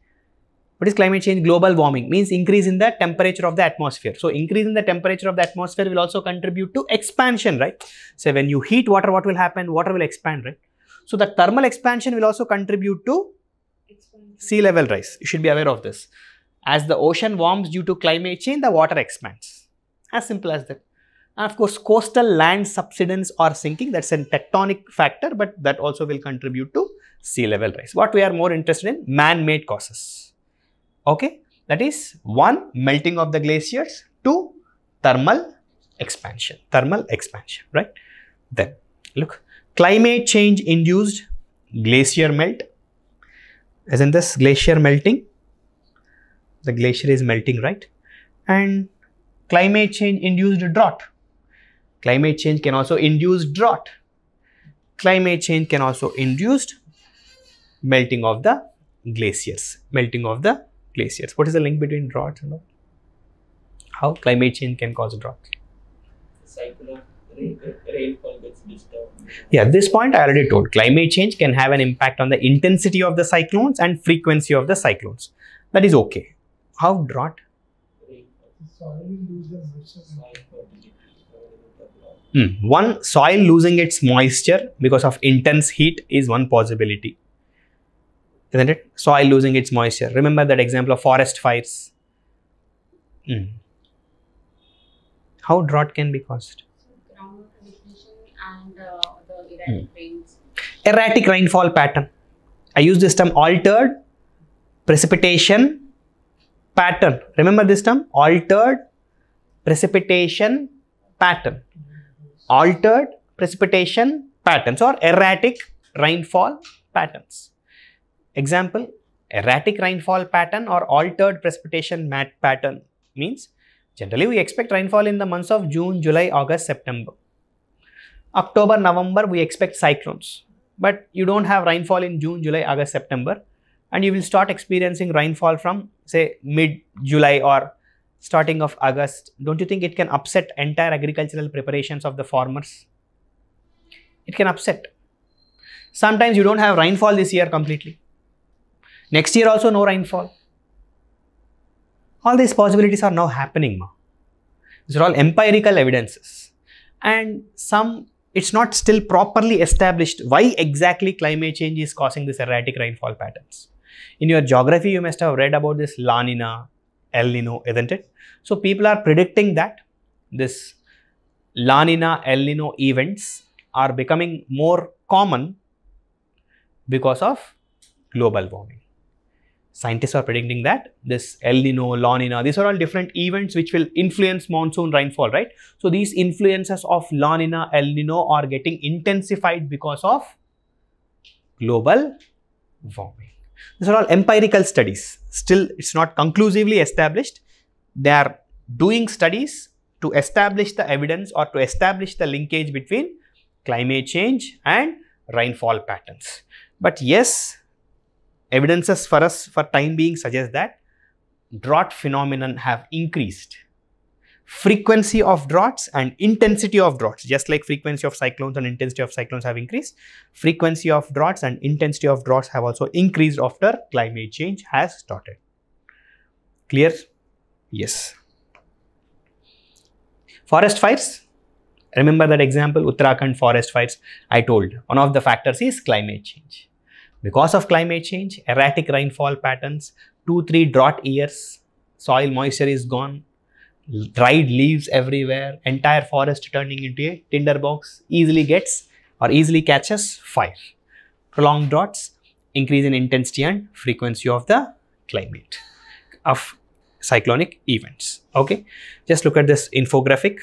what is climate change? Global warming means increase in the temperature of the atmosphere. So increase in the temperature of the atmosphere will also contribute to expansion, right? So when you heat water, what will happen? Water will expand, right? So the thermal expansion will also contribute to sea level rise. You should be aware of this. As the ocean warms due to climate change, the water expands. As simple as that. And of course, coastal land subsidence or sinking, that's a tectonic factor, but that also will contribute to sea level rise. What we are more interested in, man-made causes. Okay, that is one melting of the glaciers, two thermal expansion, thermal expansion, right? Then look, climate change induced glacier melt, isn't this glacier melting? The glacier is melting, right? And climate change induced drought. Climate change can also induce drought. Climate change can also induce melting of the glaciers, melting of the glaciers. What is the link between droughts and all? How climate change can cause droughts? Cycle of rainfall gets Yeah, at this point I already told climate change can have an impact on the intensity of the cyclones and frequency of the cyclones. That is okay. How drought? Mm. One soil losing its moisture because of intense heat is one possibility isn't it? Soil losing its moisture. Remember that example of forest fires. Mm. How drought can be caused? mm. Erratic rainfall pattern. I use this term altered precipitation pattern. Remember this term? Altered precipitation pattern. Altered precipitation patterns or erratic rainfall patterns. Example, erratic rainfall pattern or altered precipitation mat pattern means generally we expect rainfall in the months of June, July, August, September. October, November we expect cyclones but you don't have rainfall in June, July, August, September and you will start experiencing rainfall from say mid-July or starting of August. Don't you think it can upset entire agricultural preparations of the farmers? It can upset. Sometimes you don't have rainfall this year completely Next year also no rainfall. All these possibilities are now happening. These are all empirical evidences. And some, it's not still properly established why exactly climate change is causing this erratic rainfall patterns. In your geography, you must have read about this La Nina, El Nino, isn't it? So people are predicting that this La Nina, El Nino events are becoming more common because of global warming scientists are predicting that this El Nino, La Nina, these are all different events which will influence monsoon rainfall, right? So these influences of La Nina, El Nino are getting intensified because of global warming. These are all empirical studies. Still, it's not conclusively established. They are doing studies to establish the evidence or to establish the linkage between climate change and rainfall patterns. But yes, evidences for us for time being suggest that drought phenomenon have increased. Frequency of droughts and intensity of droughts, just like frequency of cyclones and intensity of cyclones have increased, frequency of droughts and intensity of droughts have also increased after climate change has started. Clear? Yes. Forest fires, remember that example Uttarakhand forest fires I told, one of the factors is climate change. Because of climate change, erratic rainfall patterns, 2-3 drought years, soil moisture is gone, dried leaves everywhere, entire forest turning into a tinderbox easily gets or easily catches fire. Prolonged droughts, increase in intensity and frequency of the climate of cyclonic events. Okay, just look at this infographic.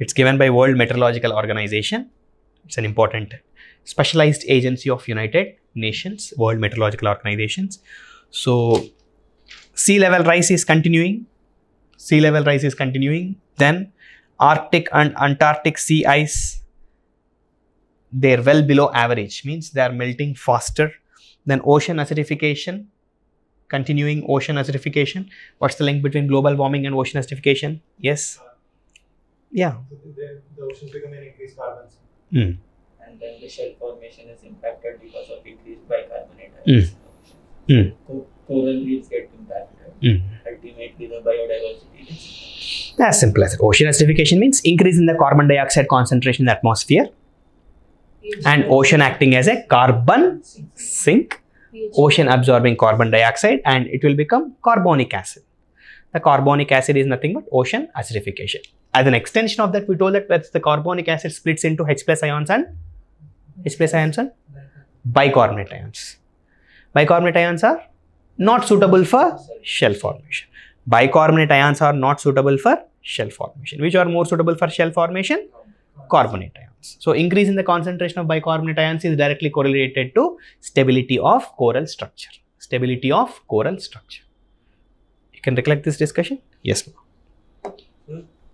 It's given by World Meteorological Organization. It's an important specialized agency of United nations, World Meteorological Organizations. So sea level rise is continuing. Sea level rise is continuing. Then Arctic and Antarctic sea ice, they're well below average, means they are melting faster. Then ocean acidification, continuing ocean acidification. What's the link between global warming and ocean acidification? Yes. Yeah. The, the oceans an increased carbon. Mm then the shell formation is impacted because of increased bicarbonate. Mm. Mm. So coral reefs get impacted. Mm. Ultimately, the biodiversity is. As simple as it. Ocean acidification means increase in the carbon dioxide concentration in the atmosphere and ocean acting as a carbon sink, ocean absorbing carbon dioxide and it will become carbonic acid. The carbonic acid is nothing but ocean acidification. As an extension of that, we told that the carbonic acid splits into H plus ions and displace ions and ions. Bicarbonate ions are not suitable for shell formation. Bicarbonate ions are not suitable for shell formation. Which are more suitable for shell formation? Carbonate ions. So, increase in the concentration of bicarbonate ions is directly correlated to stability of coral structure. Stability of coral structure. You can recollect this discussion? Yes, ma'am.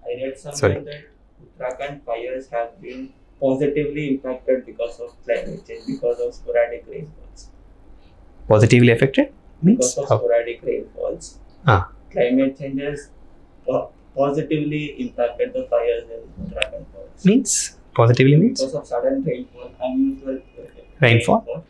I read something Sorry. that Uttarakhand fires have been positively impacted because of climate change, because of sporadic rainfalls. Positively affected? Means because of how? sporadic rainfalls. Ah. Climate changes positively impacted the fires in Dragon Falls. Means? Positively means? Because of sudden rainfall, unusual rainfall. rainfall.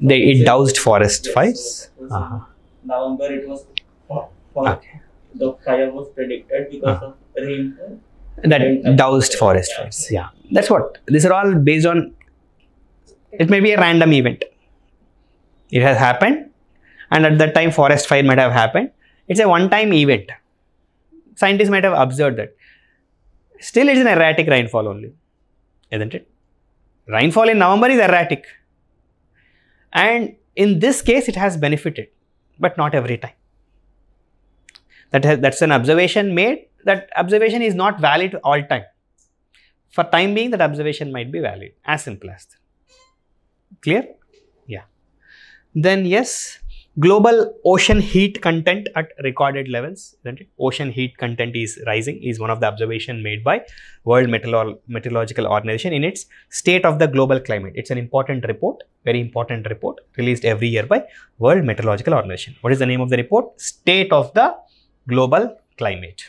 They, it doused forest yes, fires. So uh-huh. November it was for, for okay. the fire was predicted because uh-huh. of rainfall. That doused forest fires, yeah. yeah that's what these are all based on it may be a random event it has happened and at that time forest fire might have happened it's a one time event scientists might have observed that still it's an erratic rainfall only isn't it rainfall in november is erratic and in this case it has benefited but not every time that has, that's an observation made that observation is not valid all time for time being, that observation might be valid. As simple as that. Clear? Yeah. Then yes, global ocean heat content at recorded levels isn't it? ocean heat content is rising is one of the observation made by world meteorological organization in its state of the global climate it's an important report very important report released every year by world meteorological organization what is the name of the report state of the global climate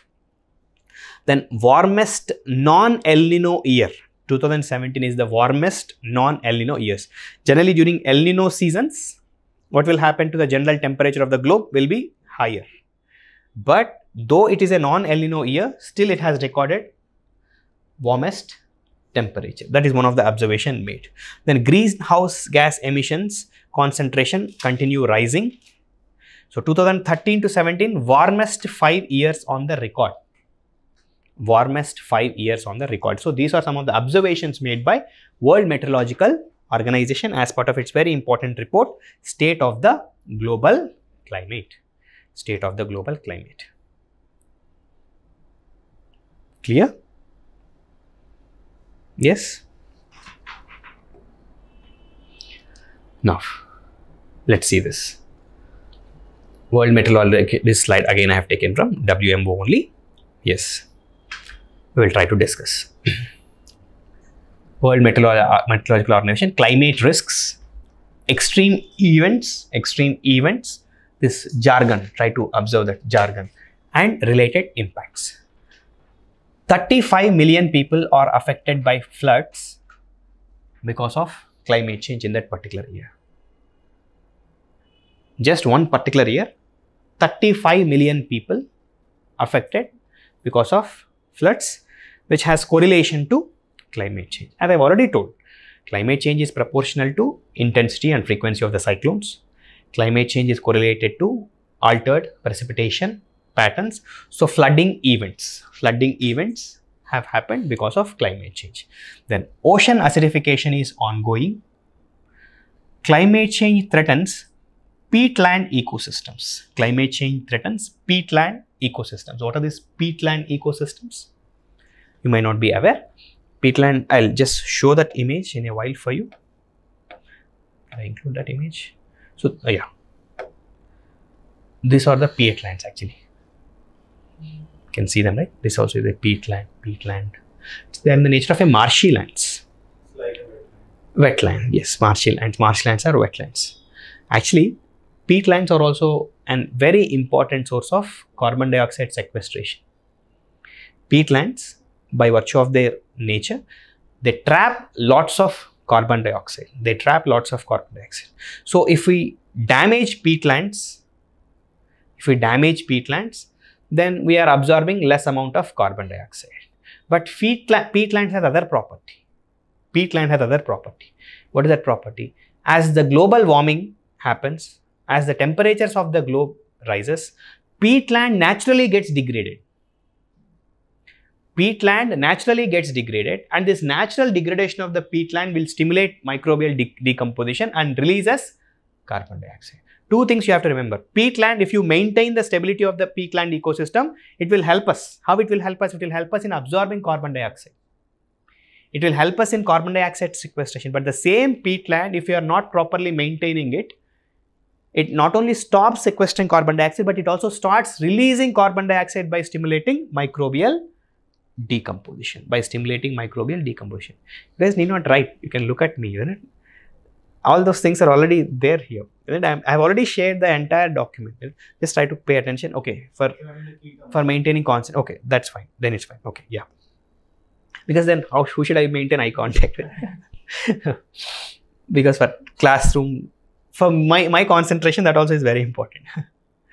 then warmest non-El Nino year. 2017 is the warmest non-El Nino years. Generally during El Nino seasons, what will happen to the general temperature of the globe will be higher. But though it is a non-El Nino year, still it has recorded warmest temperature. That is one of the observation made. Then greenhouse gas emissions concentration continue rising. So 2013 to 17, warmest five years on the record warmest five years on the record. So these are some of the observations made by World Meteorological Organization as part of its very important report, State of the Global Climate. State of the Global Climate. Clear? Yes? Now, let's see this. World Meteorological, this slide again I have taken from WMO only. Yes we will try to discuss. World Meteorolo uh, Meteorological Organization, climate risks, extreme events, extreme events, this jargon, try to observe that jargon and related impacts. 35 million people are affected by floods because of climate change in that particular year. Just one particular year, 35 million people affected because of floods which has correlation to climate change. As I've already told, climate change is proportional to intensity and frequency of the cyclones. Climate change is correlated to altered precipitation patterns. So flooding events, flooding events have happened because of climate change. Then ocean acidification is ongoing. Climate change threatens peatland ecosystems. Climate change threatens peatland ecosystems. What are these peatland ecosystems? you might not be aware. Peatland, I'll just show that image in a while for you. I include that image. So uh, yeah, these are the peatlands actually. You can see them, right? This also is a peatland, peatland. So they are in the nature of a marshy lands. Like wetland. wetland, yes, marshy lands. Marshy lands are wetlands. Actually, peatlands are also a very important source of carbon dioxide sequestration. Peatlands by virtue of their nature, they trap lots of carbon dioxide. They trap lots of carbon dioxide. So if we damage peatlands, if we damage peatlands, then we are absorbing less amount of carbon dioxide. But peatlands has other property. Peatland has other property. What is that property? As the global warming happens, as the temperatures of the globe rises, peatland naturally gets degraded peatland naturally gets degraded and this natural degradation of the peatland will stimulate microbial de decomposition and releases carbon dioxide. Two things you have to remember. Peatland, if you maintain the stability of the peatland ecosystem, it will help us. How it will help us? It will help us in absorbing carbon dioxide. It will help us in carbon dioxide sequestration. But the same peatland, if you are not properly maintaining it, it not only stops sequestering carbon dioxide, but it also starts releasing carbon dioxide by stimulating microbial decomposition by stimulating microbial decomposition. You guys need not write, you can look at me, isn't it? All those things are already there here. Isn't it? I've already shared the entire document. Just try to pay attention. Okay, for for maintaining constant. Okay, that's fine. Then it's fine. Okay, yeah. Because then how who should I maintain eye contact with? because for classroom, for my my concentration, that also is very important.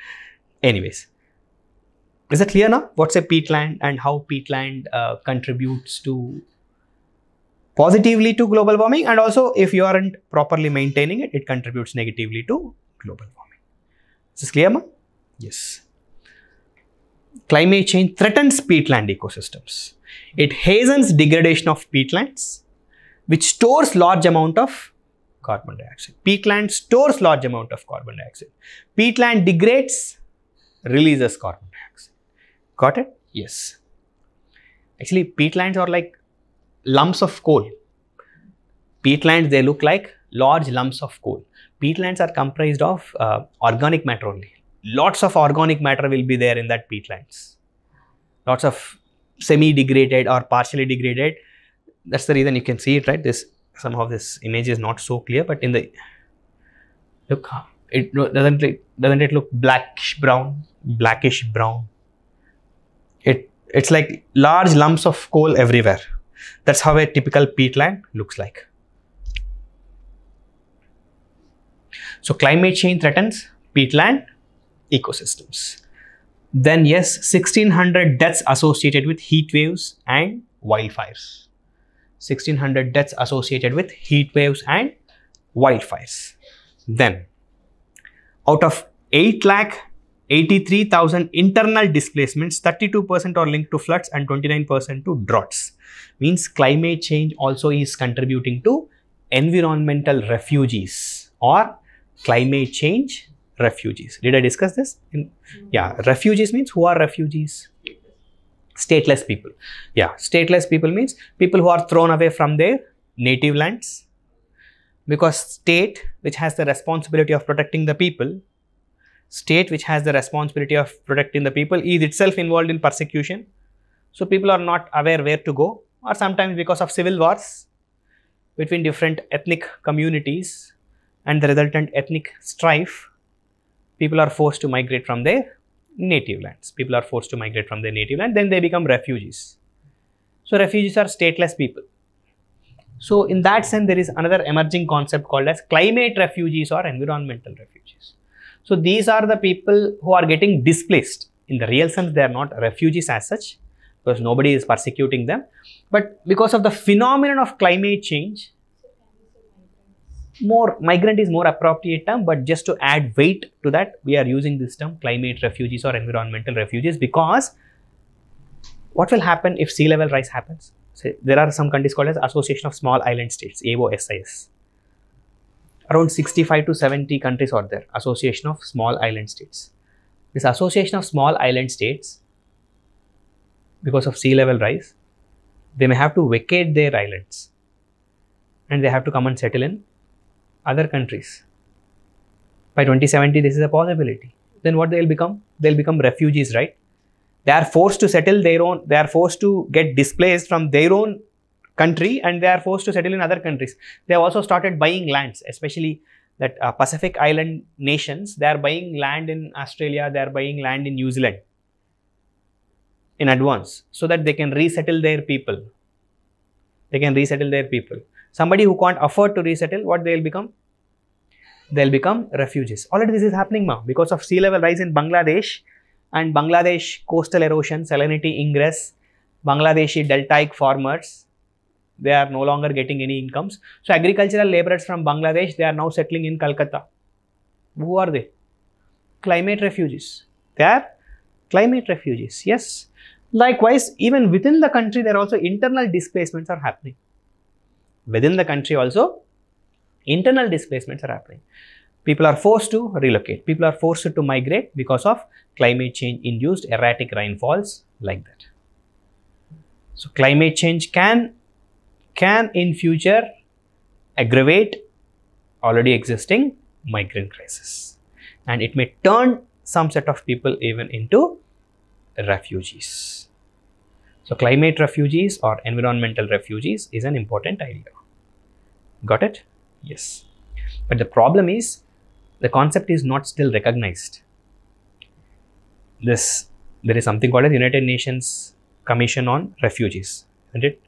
Anyways. Is it clear now? What's a peatland and how peatland uh, contributes to positively to global warming and also if you aren't properly maintaining it, it contributes negatively to global warming. Is this clear ma? Yes. Climate change threatens peatland ecosystems. It hastens degradation of peatlands which stores large amount of carbon dioxide. Peatland stores large amount of carbon dioxide. Peatland degrades, releases carbon Got it? Yes. Actually, peatlands are like lumps of coal. Peatlands, they look like large lumps of coal. Peatlands are comprised of uh, organic matter only. Lots of organic matter will be there in that peatlands. Lots of semi-degraded or partially degraded. That's the reason you can see it, right? This somehow this image is not so clear, but in the look, it doesn't it, doesn't it look blackish brown, blackish brown? it's like large lumps of coal everywhere. That's how a typical peatland looks like. So climate change threatens peatland ecosystems. Then yes, 1600 deaths associated with heat waves and wildfires. 1600 deaths associated with heat waves and wildfires. Then out of 8 lakh 83,000 internal displacements, 32% are linked to floods and 29% to droughts. Means climate change also is contributing to environmental refugees or climate change refugees. Did I discuss this? In, yeah, refugees means who are refugees? Stateless people. Yeah, stateless people means people who are thrown away from their native lands because state which has the responsibility of protecting the people state which has the responsibility of protecting the people is itself involved in persecution. So people are not aware where to go or sometimes because of civil wars between different ethnic communities and the resultant ethnic strife, people are forced to migrate from their native lands. People are forced to migrate from their native land, then they become refugees. So refugees are stateless people. So in that sense, there is another emerging concept called as climate refugees or environmental refugees. So these are the people who are getting displaced. In the real sense, they are not refugees as such because nobody is persecuting them. But because of the phenomenon of climate change, more migrant is more appropriate term but just to add weight to that we are using this term climate refugees or environmental refugees because what will happen if sea level rise happens there are some countries called as association of small island states AOSIS around 65 to 70 countries are there, Association of Small Island States. This Association of Small Island States, because of sea level rise, they may have to vacate their islands and they have to come and settle in other countries. By 2070, this is a possibility. Then what they'll become? They'll become refugees, right? They are forced to settle their own, they are forced to get displaced from their own country and they are forced to settle in other countries. They have also started buying lands, especially that uh, Pacific Island nations. They are buying land in Australia, they are buying land in New Zealand in advance so that they can resettle their people. They can resettle their people. Somebody who can't afford to resettle, what they will become? They'll become refugees. Already this is happening now because of sea level rise in Bangladesh and Bangladesh coastal erosion, salinity ingress, Bangladeshi deltaic farmers, they are no longer getting any incomes. So agricultural laborers from Bangladesh, they are now settling in Calcutta. Who are they? Climate refugees. They are climate refugees, yes. Likewise, even within the country, there are also internal displacements are happening. Within the country also, internal displacements are happening. People are forced to relocate. People are forced to migrate because of climate change induced erratic rainfalls like that. So climate change can can in future aggravate already existing migrant crisis and it may turn some set of people even into refugees. So climate refugees or environmental refugees is an important idea. Got it? Yes. But the problem is the concept is not still recognized. This there is something called as United Nations Commission on Refugees, isn't it?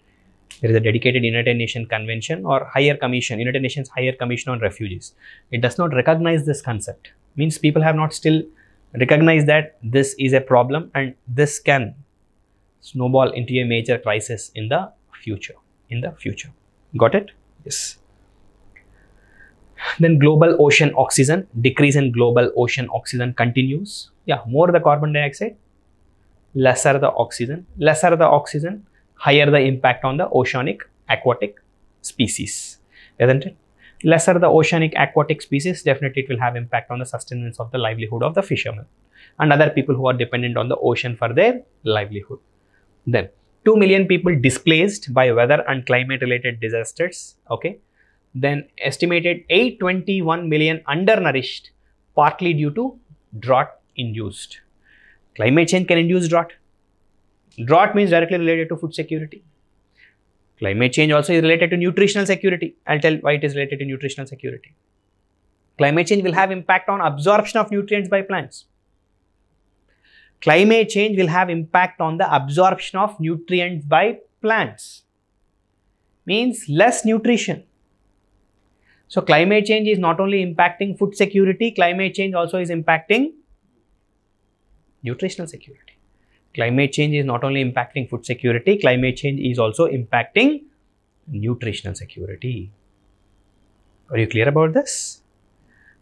There is a dedicated United Nations Convention or Higher Commission, United Nations Higher Commission on Refugees. It does not recognize this concept. Means people have not still recognized that this is a problem and this can snowball into a major crisis in the future. In the future. Got it? Yes. Then global ocean oxygen, decrease in global ocean oxygen continues. Yeah, more the carbon dioxide, lesser the oxygen, lesser the oxygen, higher the impact on the oceanic aquatic species, isn't it? Lesser the oceanic aquatic species, definitely it will have impact on the sustenance of the livelihood of the fishermen and other people who are dependent on the ocean for their livelihood. Then 2 million people displaced by weather and climate related disasters, okay? Then estimated 821 million undernourished, partly due to drought induced. Climate change can induce drought, Drought means directly related to food security. Climate change also is related to nutritional security. I'll tell why it is related to nutritional security. Climate change will have impact on absorption of nutrients by plants. Climate change will have impact on the absorption of nutrients by plants. Means less nutrition. So climate change is not only impacting food security, climate change also is impacting nutritional security. Climate change is not only impacting food security, climate change is also impacting nutritional security. Are you clear about this?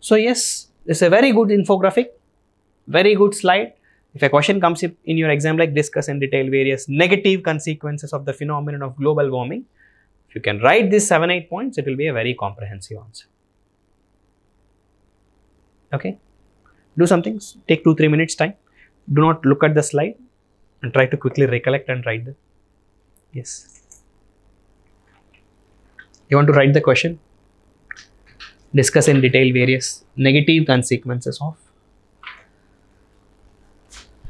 So yes, it's a very good infographic, very good slide. If a question comes in your exam like discuss in detail various negative consequences of the phenomenon of global warming, if you can write these 7-8 points, it will be a very comprehensive answer. Okay, do something, take 2-3 minutes time. Do not look at the slide, and try to quickly recollect and write yes you want to write the question discuss in detail various negative consequences of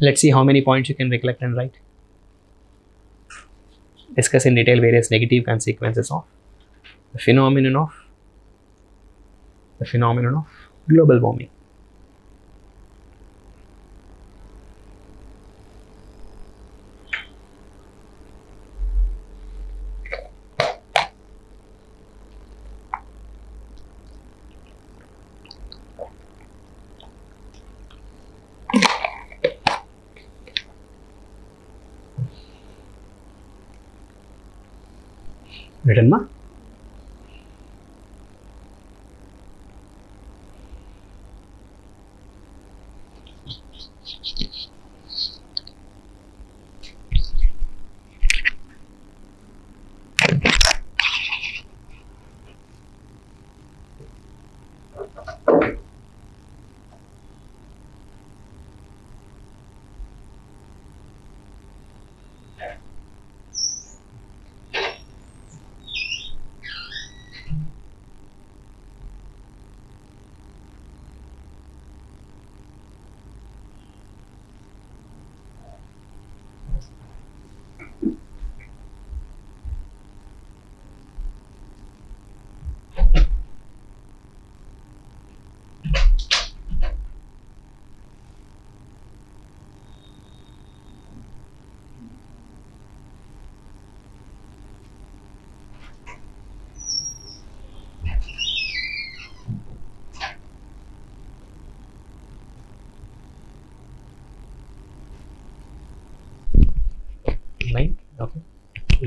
let's see how many points you can recollect and write discuss in detail various negative consequences of the phenomenon of the phenomenon of global warming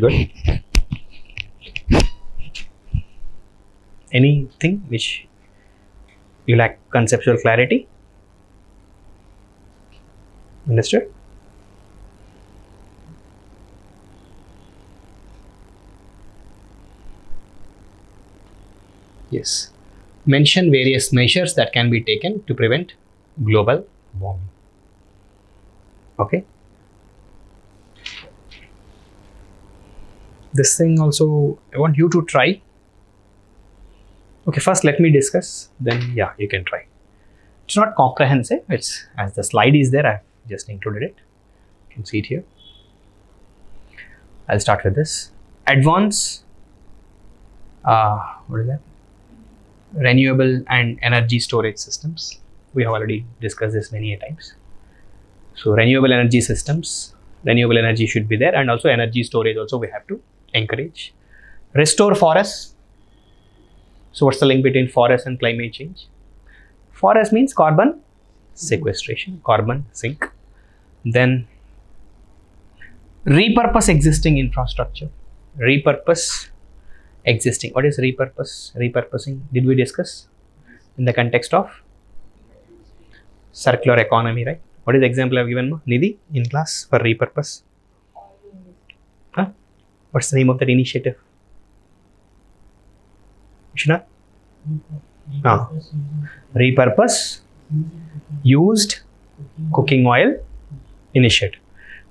good anything which you lack conceptual clarity understood yes mention various measures that can be taken to prevent global warming okay this thing also I want you to try. Okay, first let me discuss, then yeah, you can try. It's not comprehensive, it's as the slide is there, I've just included it. You can see it here. I'll start with this. Advance uh, what is that? Renewable and energy storage systems. We have already discussed this many times. So renewable energy systems, renewable energy should be there and also energy storage also we have to encourage. Restore forests. So what's the link between forests and climate change? Forest means carbon sequestration, carbon sink. Then repurpose existing infrastructure. Repurpose existing. What is repurpose? Repurposing. Did we discuss in the context of circular economy, right? What is the example I've given? Nidhi in class for repurpose. Huh? What's the name of that initiative? Krishna? Ah, Repurpose used cooking oil initiative.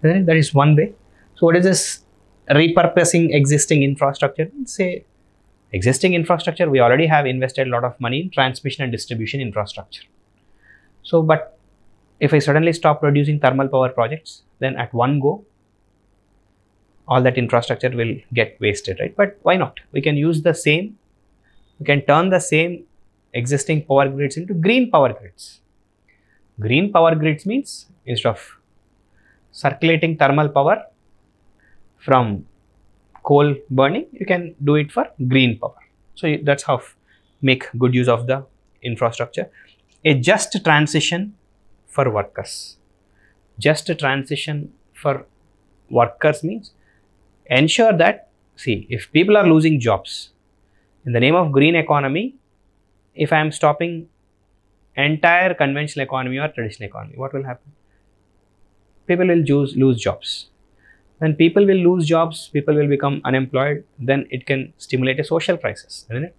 That is one way. So, what is this repurposing existing infrastructure? Say, existing infrastructure, we already have invested a lot of money in transmission and distribution infrastructure. So, but if I suddenly stop producing thermal power projects, then at one go, all that infrastructure will get wasted, right? But why not? We can use the same, we can turn the same existing power grids into green power grids. Green power grids means instead of circulating thermal power from coal burning, you can do it for green power. So, that's how make good use of the infrastructure. A just transition for workers. Just transition for workers means ensure that, see, if people are losing jobs in the name of green economy, if I am stopping entire conventional economy or traditional economy, what will happen? People will lose jobs. When people will lose jobs, people will become unemployed, then it can stimulate a social crisis, isn't it?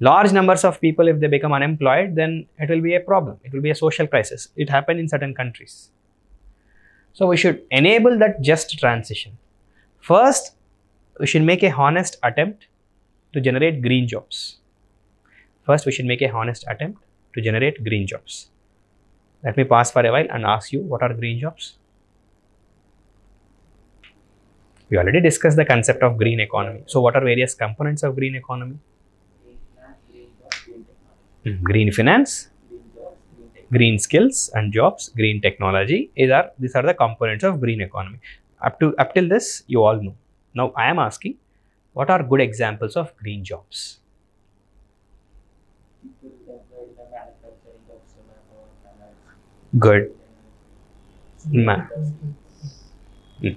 Large numbers of people, if they become unemployed, then it will be a problem. It will be a social crisis. It happened in certain countries. So we should enable that just transition. First, we should make a honest attempt to generate green jobs. First, we should make a honest attempt to generate green jobs. Let me pause for a while and ask you what are green jobs? We already discussed the concept of green economy. So, what are various components of green economy? Hmm, green finance, green skills and jobs, green technology. These are, these are the components of green economy. Up, to, up till this, you all know. Now, I am asking, what are good examples of green jobs? Good. Ma hmm.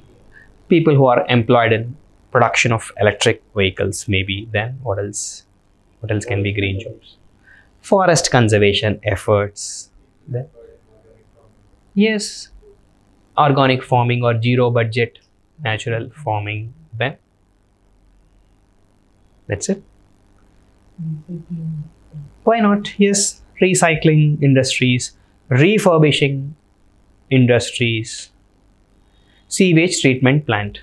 People who are employed in production of electric vehicles, maybe then what else? What else can be green jobs? Forest conservation efforts. Then. Yes, organic farming or zero budget natural farming that's it why not yes recycling industries refurbishing industries sewage treatment plant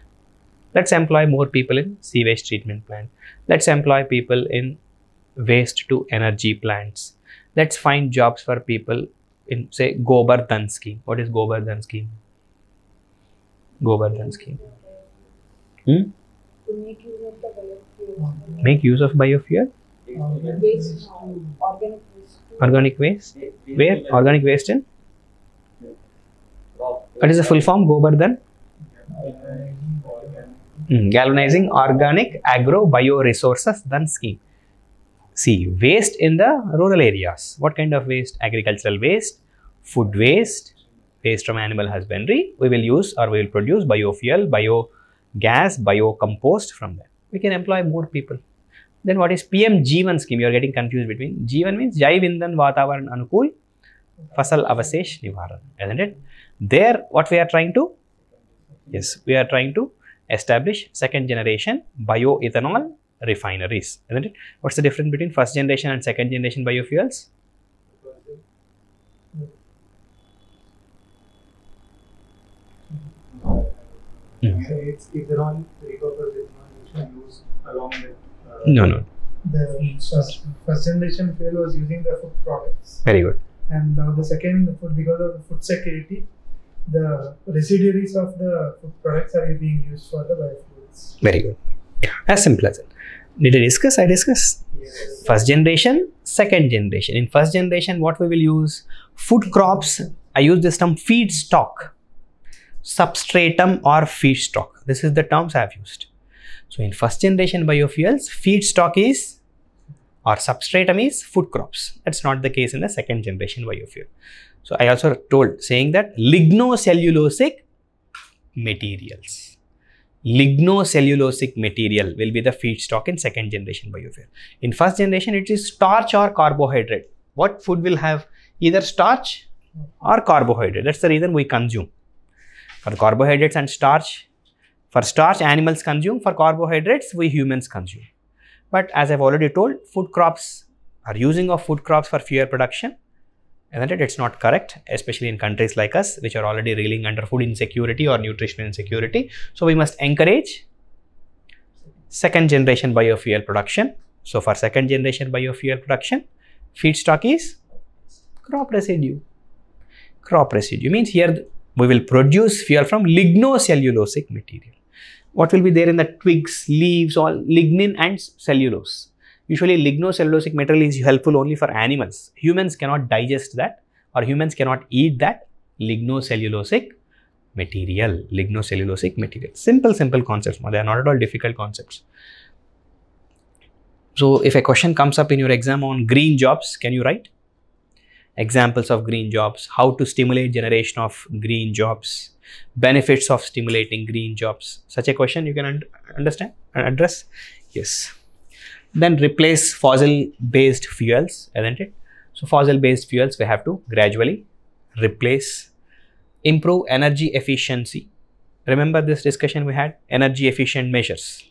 let's employ more people in sewage treatment plant let's employ people in waste to energy plants let's find jobs for people in say gobardhan scheme what is gobardhan scheme Gobardhan make use of biofuel organic waste where organic waste in what is the full form Gobar galvanizing organic agro bio resources then scheme see waste in the rural areas what kind of waste agricultural waste food waste based from animal husbandry, we will use or we will produce biofuel, biogas, biocompost from there. We can employ more people. Then what is PMG1 scheme? You are getting confused between G1 means Jaiv Indhan Vatavaran Anukul Fasal Avasesh Nivaran, isn't it? There, what we are trying to? Yes, we are trying to establish second generation bioethanol refineries, isn't it? What's the difference between first generation and second generation biofuels? Mm. It's ethanol repurposed ethanol used along with uh, no no the first, first generation fuel was using the food products. Very good. And now the second food because of the food security, the residuaries of the food products are being used for the biofuels. Very good. Yeah, as simple as it? Did I discuss? I discuss. Yes. First generation, second generation. In first generation, what we will use? Food crops. I use this term feedstock. stock substratum or feedstock. This is the terms I have used. So in first generation biofuels, feedstock is or substratum is food crops. That's not the case in the second generation biofuel. So I also told saying that lignocellulosic materials. Lignocellulosic material will be the feedstock in second generation biofuel. In first generation, it is starch or carbohydrate. What food will have either starch or carbohydrate? That's the reason we consume for carbohydrates and starch. For starch, animals consume. For carbohydrates, we humans consume. But as I've already told, food crops are using of food crops for fuel production, isn't it? It's not correct, especially in countries like us, which are already reeling under food insecurity or nutritional insecurity. So we must encourage second generation biofuel production. So for second generation biofuel production, feedstock is crop residue. Crop residue means here we will produce fuel from lignocellulosic material. What will be there in the twigs, leaves, all lignin and cellulose. Usually lignocellulosic material is helpful only for animals. Humans cannot digest that or humans cannot eat that lignocellulosic material, lignocellulosic material. Simple, simple concepts, they are not at all difficult concepts. So if a question comes up in your exam on green jobs, can you write? examples of green jobs, how to stimulate generation of green jobs, benefits of stimulating green jobs. Such a question you can un understand and address. Yes. Then replace fossil based fuels, isn't it? So fossil based fuels we have to gradually replace, improve energy efficiency. Remember this discussion we had energy efficient measures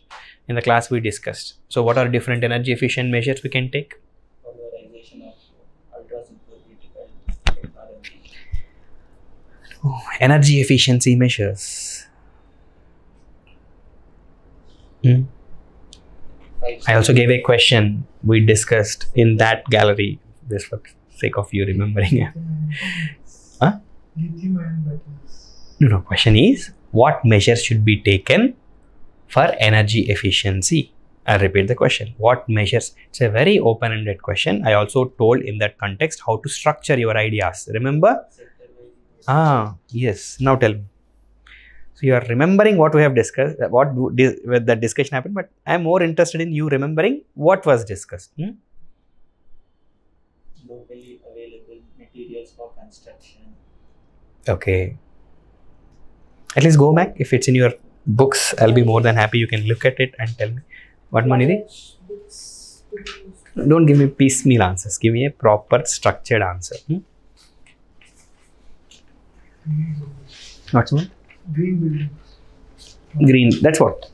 in the class we discussed. So what are different energy efficient measures we can take? energy efficiency measures. Mm. I also gave a question we discussed in that gallery, just for sake of you remembering. you huh? No, no, question is what measures should be taken for energy efficiency? I'll repeat the question. What measures? It's a very open ended question. I also told in that context how to structure your ideas. Remember? Ah, yes. Now tell me. So you are remembering what we have discussed, uh, what dis that discussion happened, but I am more interested in you remembering what was discussed. Hmm? Locally available materials for construction. Okay. At least go back. If it's in your books, I'll be more than happy. You can look at it and tell me. What money? Don't give me piecemeal answers. Give me a proper structured answer. Hmm? What's Green Green. That's what.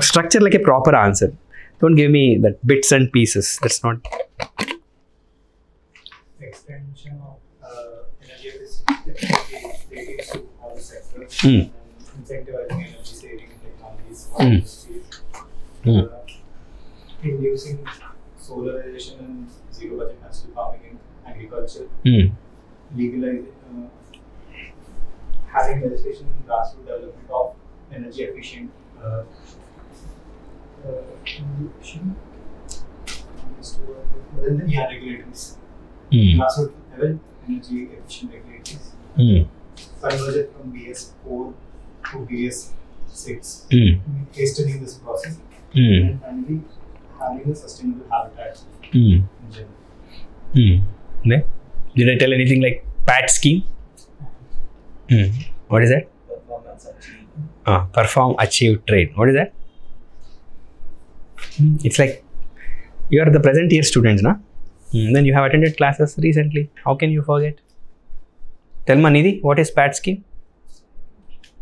Structure like a proper answer. Don't give me that bits and pieces. That's not. Extension of uh, energy efficiency to all sectors. Mm. Incentivizing energy saving technologies for mm. industries. Mm. Uh, inducing solarization and zero budget natural farming in agriculture. Mm. Legalizing. Uh, having a discussion in grassroots development of energy efficient uh, uh, yeah, regulators. Mm. Grassroots level energy efficient regulators. Mm. Converted from BS4 to BS6. Mm. Hastening this process. Mm. And finally, having a sustainable habitat mm. in general. Mm. Yeah. Did I tell anything like PAT scheme? Mm. What is that? Performance achieved. Ah, perform, achieve, trade. What is that? Mm. It's like you are the present year students, na? Mm. Then you have attended classes recently. How can you forget? Tell me, Nidhi, what is PAT scheme?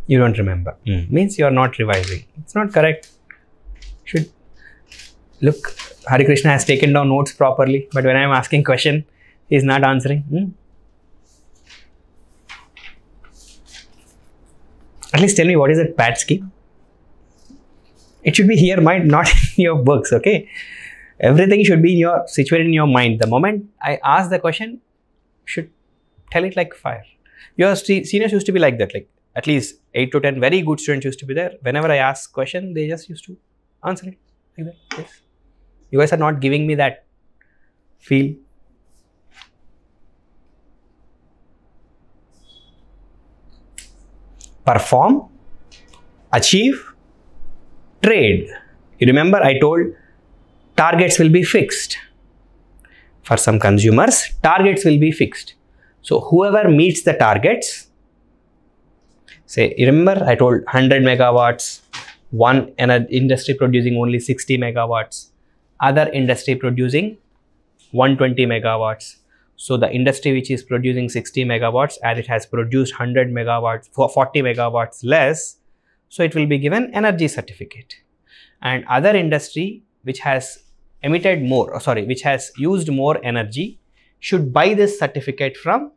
You don't remember. Hmm. Means you are not revising. It's not correct. Should look, Hari Krishna has taken down notes properly, but when I am asking question, he is not answering. Hmm? at least tell me what is a PAT scheme? It should be here mind, not in your books, okay? Everything should be in your situated in your mind. The moment I ask the question, should tell it like fire. Your seniors used to be like that, like at least 8 to 10 very good students used to be there. Whenever I ask question, they just used to answer it like that. Yes. You guys are not giving me that feel perform, achieve, trade. You remember I told targets will be fixed. For some consumers, targets will be fixed. So whoever meets the targets, say, you remember I told 100 megawatts, one industry producing only 60 megawatts, other industry producing 120 megawatts. So the industry which is producing 60 megawatts and it has produced 100 megawatts, 40 megawatts less, so it will be given energy certificate. And other industry which has emitted more, or uh, sorry, which has used more energy should buy this certificate from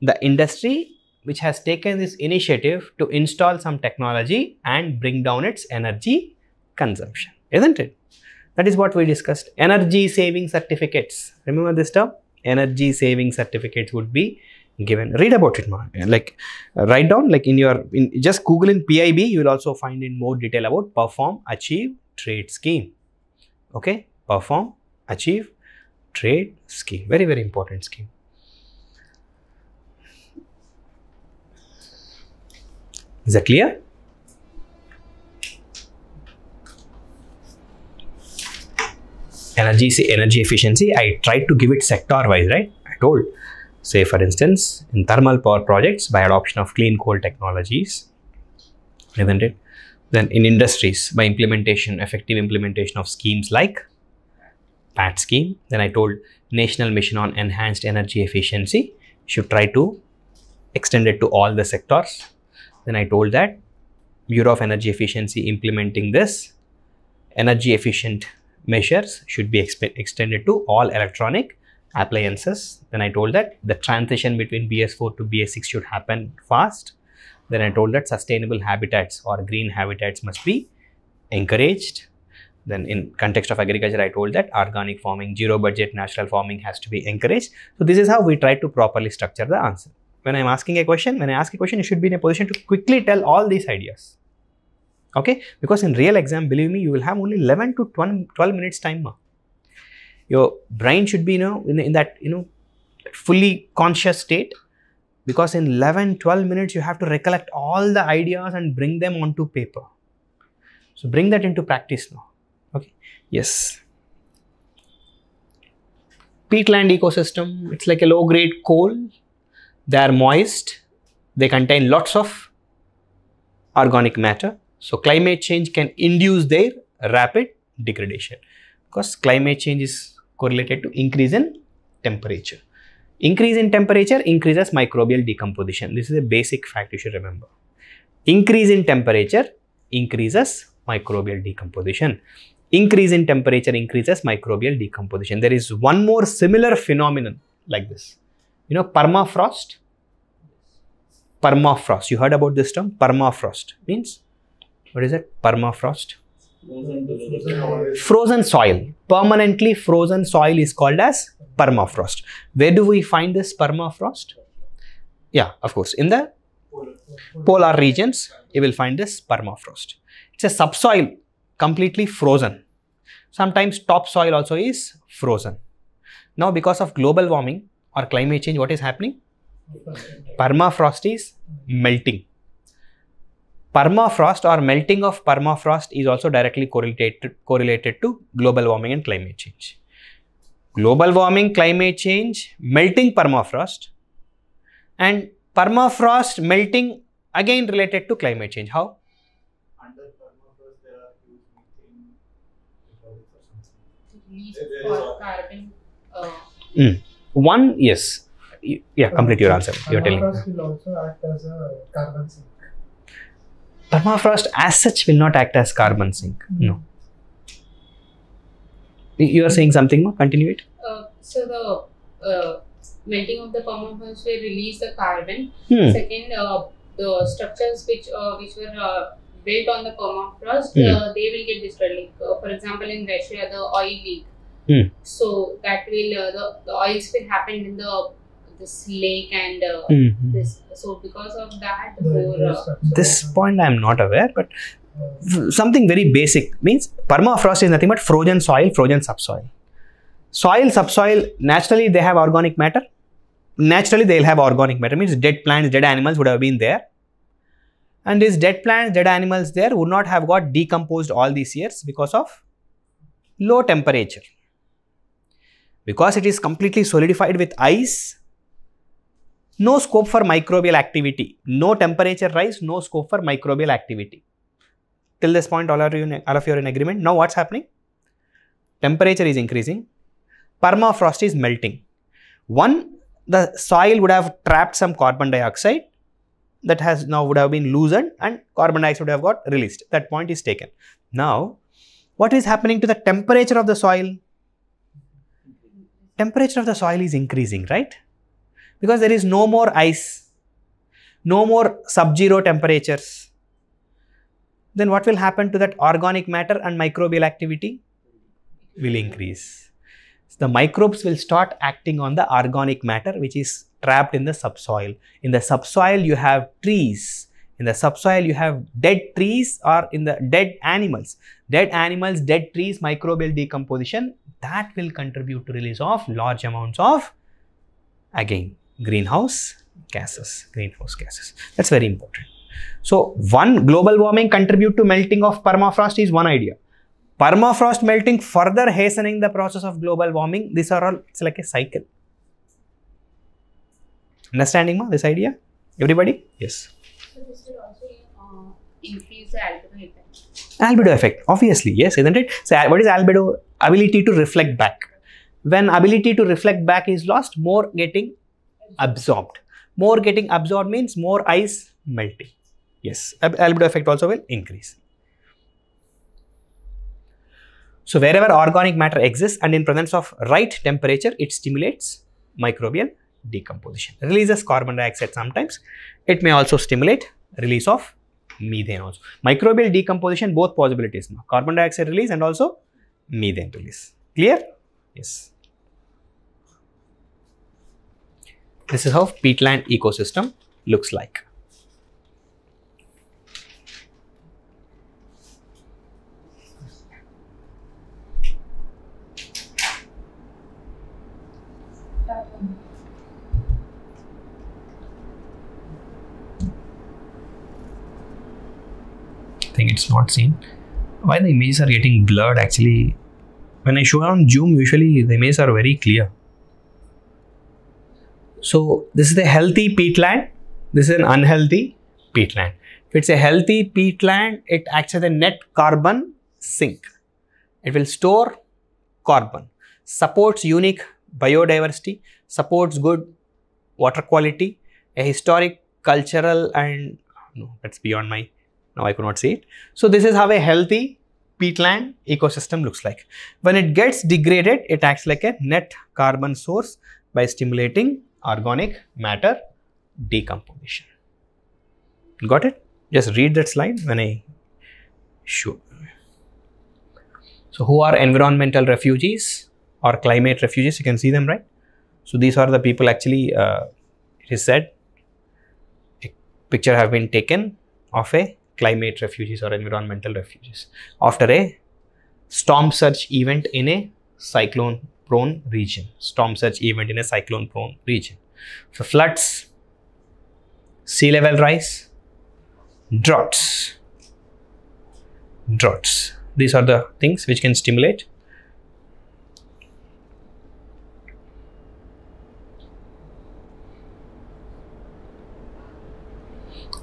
the industry which has taken this initiative to install some technology and bring down its energy consumption, isn't it? That is what we discussed, energy saving certificates. Remember this term? energy saving certificates would be given read about it more like uh, write down like in your in just google in pib you will also find in more detail about perform achieve trade scheme okay perform achieve trade scheme very very important scheme is that clear energy energy efficiency i tried to give it sector wise right i told say for instance in thermal power projects by adoption of clean coal technologies isn't it then in industries by implementation effective implementation of schemes like pat scheme then i told national mission on enhanced energy efficiency should try to extend it to all the sectors then i told that bureau of energy efficiency implementing this energy efficient measures should be extended to all electronic appliances. Then I told that the transition between BS4 to BS6 should happen fast. Then I told that sustainable habitats or green habitats must be encouraged. Then in context of agriculture, I told that organic farming, zero budget, natural farming has to be encouraged. So this is how we try to properly structure the answer. When I'm asking a question, when I ask a question, you should be in a position to quickly tell all these ideas okay because in real exam believe me you will have only 11 to 12, 12 minutes time your brain should be you know in, in that you know fully conscious state because in 11 12 minutes you have to recollect all the ideas and bring them onto paper so bring that into practice now okay yes peatland ecosystem it's like a low grade coal they are moist they contain lots of organic matter so climate change can induce their rapid degradation because climate change is correlated to increase in temperature. Increase in temperature increases microbial decomposition. This is a basic fact you should remember. Increase in temperature increases microbial decomposition. Increase in temperature increases microbial decomposition. There is one more similar phenomenon like this. You know permafrost? Permafrost. You heard about this term? Permafrost means what is it permafrost frozen soil permanently frozen soil is called as permafrost where do we find this permafrost yeah of course in the polar regions you will find this permafrost it's a subsoil completely frozen sometimes topsoil also is frozen now because of global warming or climate change what is happening permafrost is melting Permafrost or melting of permafrost is also directly correlated, correlated to global warming and climate change. Global warming, climate change, melting permafrost and permafrost melting again related to climate change. How? Under permafrost there are carbon. Uh, mm. One, yes. Yeah, complete your uh, answer. You're telling. Permafrost will also act as a carbon sink permafrost as such will not act as carbon sink. No. You are saying something more? Continue it. Uh, so the uh, melting of the permafrost will release the carbon. Hmm. Second, uh, the structures which uh, which were uh, built on the permafrost, hmm. Uh, they will get destroyed. Like for example, in Russia, the oil leak. Hmm. So that will the, the oils will happen in the this lake and uh, mm-hmm. this. So because of that, more, uh, this point I am not aware, but oh. something very basic means permafrost is nothing but frozen soil, frozen subsoil. Soil, subsoil, naturally they have organic matter. Naturally they'll have organic matter means dead plants, dead animals would have been there. And these dead plants, dead animals there would not have got decomposed all these years because of low temperature because it is completely solidified with ice no scope for microbial activity. No temperature rise, no scope for microbial activity. Till this point, all, are you in, all of you are in agreement. Now what's happening? Temperature is increasing. Permafrost is melting. One, the soil would have trapped some carbon dioxide that has now would have been loosened and carbon dioxide would have got released. That point is taken. Now, what is happening to the temperature of the soil? Temperature of the soil is increasing, right? because there is no more ice, no more sub-zero temperatures, then what will happen to that organic matter and microbial activity will increase. So the microbes will start acting on the organic matter which is trapped in the subsoil. In the subsoil you have trees, in the subsoil you have dead trees or in the dead animals. Dead animals, dead trees, microbial decomposition that will contribute to release of large amounts of again greenhouse gases, greenhouse gases. That's very important. So one global warming contribute to melting of permafrost is one idea. Permafrost melting further hastening the process of global warming. These are all, it's like a cycle. Understanding ma, this idea? Everybody? Yes. also increase albedo effect. Albedo effect, obviously, yes, isn't it? So what is albedo? Ability to reflect back. When ability to reflect back is lost, more getting absorbed. More getting absorbed means more ice melting. Yes, albedo effect also will increase. So wherever organic matter exists and in presence of right temperature, it stimulates microbial decomposition, releases carbon dioxide sometimes. It may also stimulate release of methane also. Microbial decomposition, both possibilities carbon dioxide release and also methane release. Clear? Yes. This is how peatland ecosystem looks like. I think it's not seen. Why the images are getting blurred actually? When I show on zoom, usually the images are very clear. So this is a healthy peatland. This is an unhealthy peatland. If it's a healthy peatland, it acts as a net carbon sink. It will store carbon, supports unique biodiversity, supports good water quality, a historic, cultural and no, that's beyond my, now I could not see it. So this is how a healthy peatland ecosystem looks like. When it gets degraded, it acts like a net carbon source by stimulating organic matter decomposition. Got it? Just read that slide when I show. So, who are environmental refugees or climate refugees? You can see them, right? So, these are the people actually, uh, it is said, a picture have been taken of a climate refugees or environmental refugees after a storm surge event in a cyclone prone region, storm surge event in a cyclone prone region. So floods, sea level rise, droughts, droughts. These are the things which can stimulate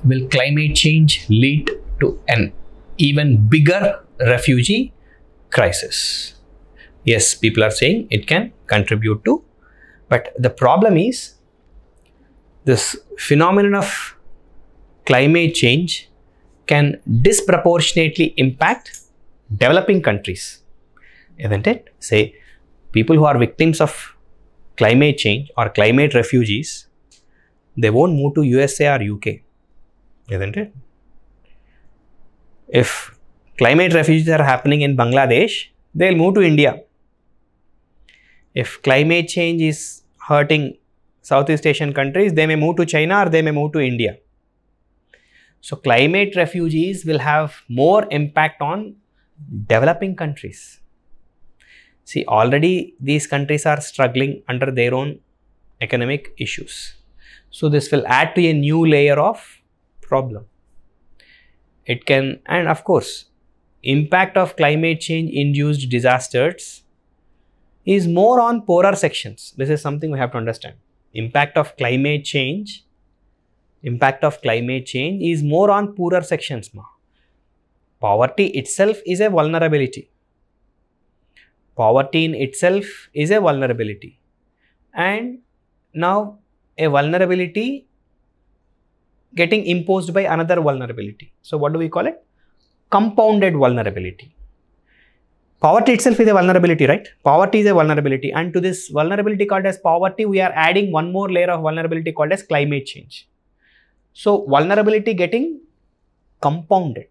will climate change lead to an even bigger refugee crisis? yes people are saying it can contribute to but the problem is this phenomenon of climate change can disproportionately impact developing countries isn't it say people who are victims of climate change or climate refugees they won't move to usa or uk isn't it if climate refugees are happening in bangladesh they'll move to india if climate change is hurting Southeast Asian countries, they may move to China or they may move to India. So, climate refugees will have more impact on developing countries. See, already these countries are struggling under their own economic issues. So, this will add to a new layer of problem. It can, and of course, impact of climate change induced disasters is more on poorer sections. This is something we have to understand. Impact of climate change, impact of climate change is more on poorer sections. Poverty itself is a vulnerability. Poverty in itself is a vulnerability. And now a vulnerability getting imposed by another vulnerability. So, what do we call it? Compounded vulnerability. Poverty itself is a vulnerability, right? Poverty is a vulnerability. And to this vulnerability called as poverty, we are adding one more layer of vulnerability called as climate change. So vulnerability getting compounded.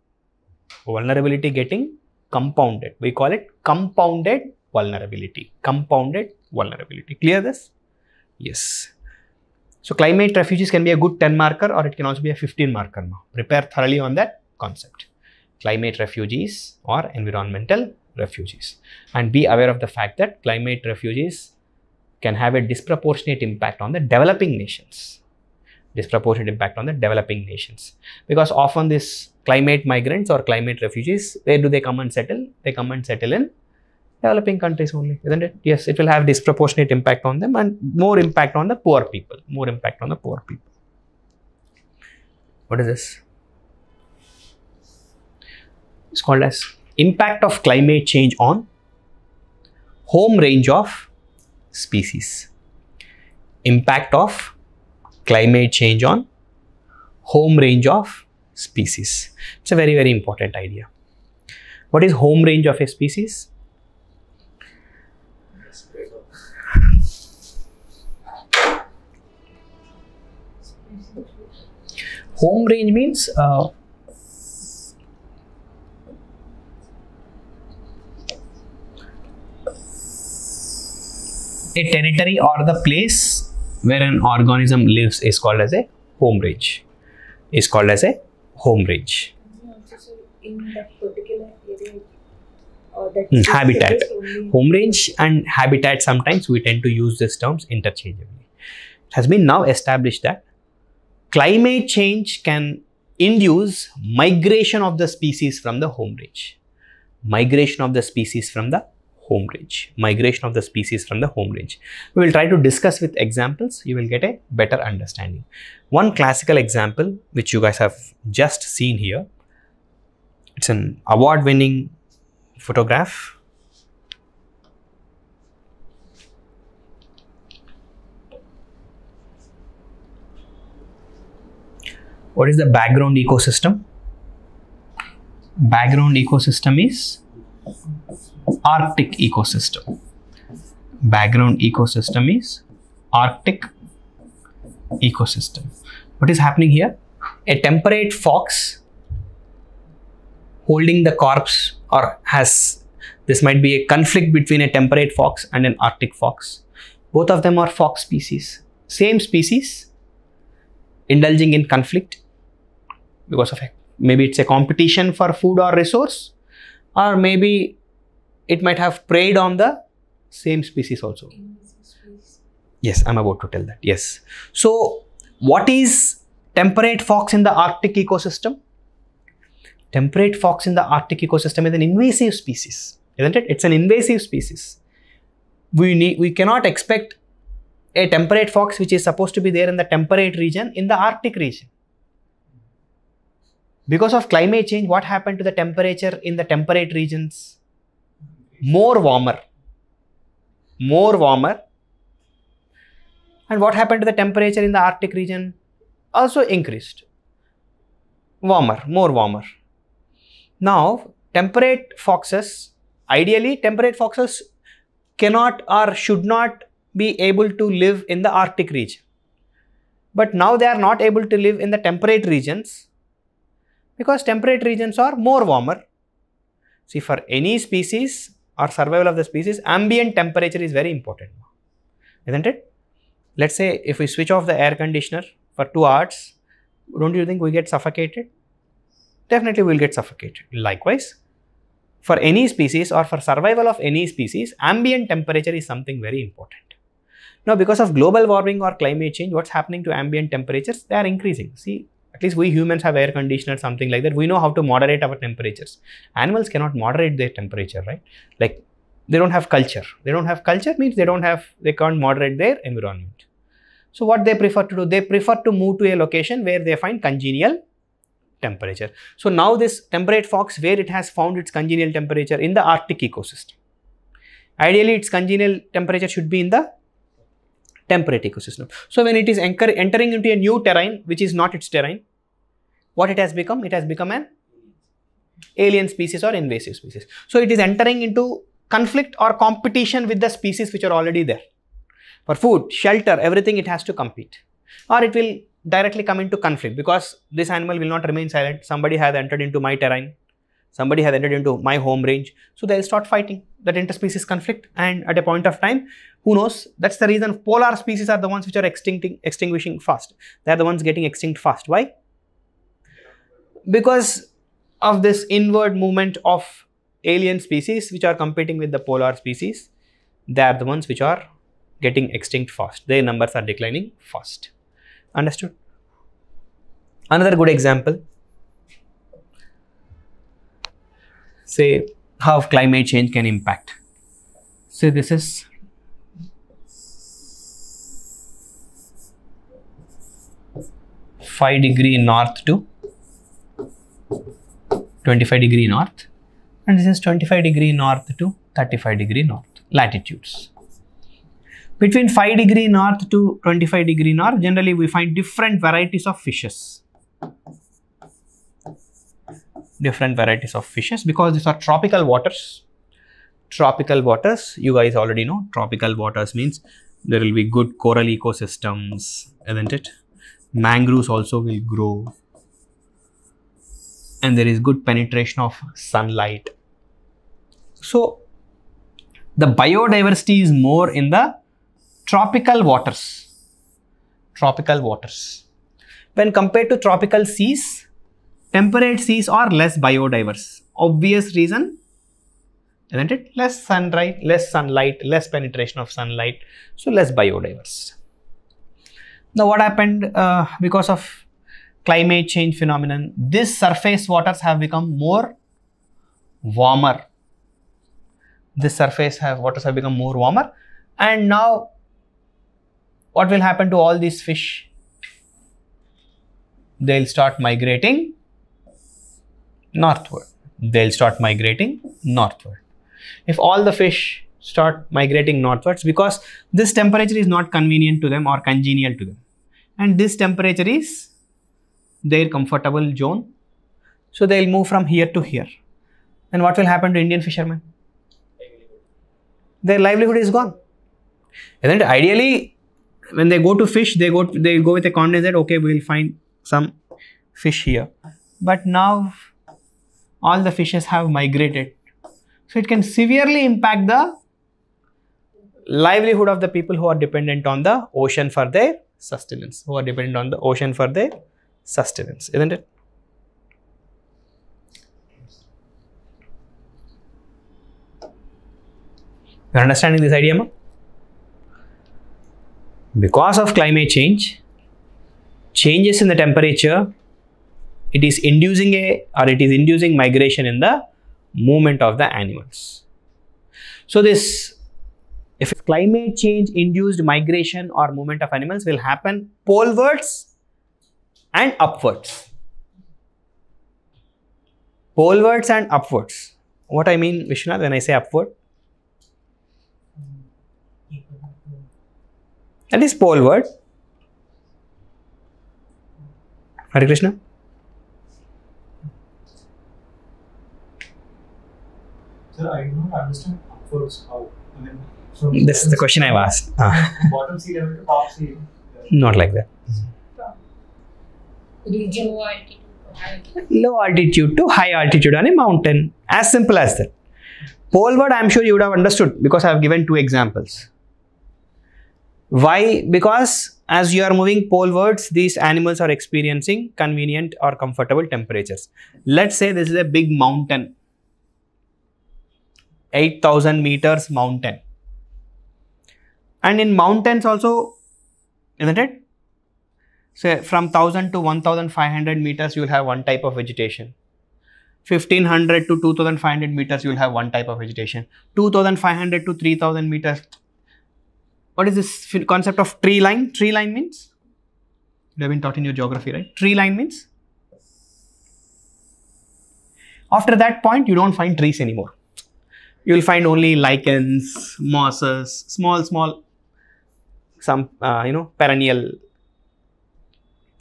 Vulnerability getting compounded. We call it compounded vulnerability. Compounded vulnerability. Clear this? Yes. So climate refugees can be a good 10 marker or it can also be a 15 marker now. Prepare thoroughly on that concept. Climate refugees or environmental refugees. And be aware of the fact that climate refugees can have a disproportionate impact on the developing nations. Disproportionate impact on the developing nations. Because often these climate migrants or climate refugees, where do they come and settle? They come and settle in developing countries only, isn't it? Yes, it will have disproportionate impact on them and more impact on the poor people, more impact on the poor people. What is this? It's called as impact of climate change on home range of species. Impact of climate change on home range of species. It's a very, very important idea. What is home range of a species? Home range means uh, a territory or the place where an organism lives is called as a home range. Is called as a home range. So in that particular area, or uh, that hmm, habitat, home range, and habitat. Sometimes we tend to use these terms interchangeably. It has been now established that climate change can induce migration of the species from the home range. Migration of the species from the home range, migration of the species from the home range. We will try to discuss with examples, you will get a better understanding. One classical example which you guys have just seen here, it's an award winning photograph. What is the background ecosystem? Background ecosystem is Arctic ecosystem. Background ecosystem is Arctic ecosystem. What is happening here? A temperate fox holding the corpse or has this might be a conflict between a temperate fox and an arctic fox. Both of them are fox species. Same species indulging in conflict because of maybe it's a competition for food or resource or maybe it might have preyed on the same species also. Yes, I'm about to tell that. Yes. So, what is temperate fox in the Arctic ecosystem? Temperate fox in the Arctic ecosystem is an invasive species, isn't it? It's an invasive species. We need we cannot expect a temperate fox which is supposed to be there in the temperate region in the Arctic region. Because of climate change, what happened to the temperature in the temperate regions? more warmer. More warmer. And what happened to the temperature in the Arctic region? Also increased. Warmer, more warmer. Now, temperate foxes, ideally, temperate foxes cannot or should not be able to live in the Arctic region. But now they are not able to live in the temperate regions because temperate regions are more warmer. See, for any species, or survival of the species, ambient temperature is very important, isn't it? Let's say if we switch off the air conditioner for two hours, don't you think we get suffocated? Definitely we will get suffocated. Likewise, for any species or for survival of any species, ambient temperature is something very important. Now, because of global warming or climate change, what's happening to ambient temperatures? They are increasing. See, at least we humans have air conditioner, something like that. We know how to moderate our temperatures. Animals cannot moderate their temperature, right? Like they don't have culture. They don't have culture means they don't have, they can't moderate their environment. So what they prefer to do? They prefer to move to a location where they find congenial temperature. So now this temperate fox where it has found its congenial temperature in the Arctic ecosystem. Ideally its congenial temperature should be in the temperate ecosystem. So when it is entering into a new terrain which is not its terrain, what it has become? It has become an alien species or invasive species. So it is entering into conflict or competition with the species which are already there. For food, shelter, everything it has to compete or it will directly come into conflict because this animal will not remain silent. Somebody has entered into my terrain, somebody has entered into my home range. So they'll start fighting that interspecies conflict and at a point of time, who knows, that's the reason polar species are the ones which are extincting, extinguishing fast. They're the ones getting extinct fast. Why? because of this inward movement of alien species which are competing with the polar species, they are the ones which are getting extinct fast. Their numbers are declining fast. Understood? Another good example, say how climate change can impact. So this is five degree north to 25 degree north and this is 25 degree north to 35 degree north latitudes. Between 5 degree north to 25 degree north, generally we find different varieties of fishes. Different varieties of fishes because these are tropical waters. Tropical waters, you guys already know, tropical waters means there will be good coral ecosystems, isn't it? Mangroves also will grow, and there is good penetration of sunlight. So the biodiversity is more in the tropical waters, tropical waters. When compared to tropical seas, temperate seas are less biodiverse. Obvious reason, isn't it? Less sunlight, less sunlight, less penetration of sunlight, so less biodiverse. Now what happened uh, because of climate change phenomenon, these surface waters have become more warmer. This surface have, waters have become more warmer. And now, what will happen to all these fish? They'll start migrating northward. They'll start migrating northward. If all the fish start migrating northwards because this temperature is not convenient to them or congenial to them and this temperature is their comfortable zone. So they'll move from here to here. And what will happen to Indian fishermen? Their livelihood is gone. And then ideally, when they go to fish, they go to, they go with a confidence that okay, we will find some fish here. But now all the fishes have migrated. So it can severely impact the livelihood of the people who are dependent on the ocean for their sustenance, who are dependent on the ocean for their sustenance, isn't it? You're understanding this idea, ma? Because of climate change, changes in the temperature, it is inducing a or it is inducing migration in the movement of the animals. So this if climate change induced migration or movement of animals will happen polewards and upwards. Polewards and upwards. What I mean, Vishnu, when I say upward? That is poleward. Hare Krishna. Sir, I don't understand upwards how. I mean, so this is the question I've asked. bottom sea level to top sea. Not like that. Mm -hmm region altitude low altitude to high altitude on a mountain as simple as that poleward i'm sure you would have understood because i have given two examples why because as you are moving polewards these animals are experiencing convenient or comfortable temperatures let's say this is a big mountain 8000 meters mountain and in mountains also isn't it say from 1000 to 1500 meters you will have one type of vegetation 1500 to 2500 meters you will have one type of vegetation 2500 to 3000 meters what is this concept of tree line tree line means you have been taught in your geography right tree line means after that point you don't find trees anymore you will find only lichens mosses small small some uh, you know perennial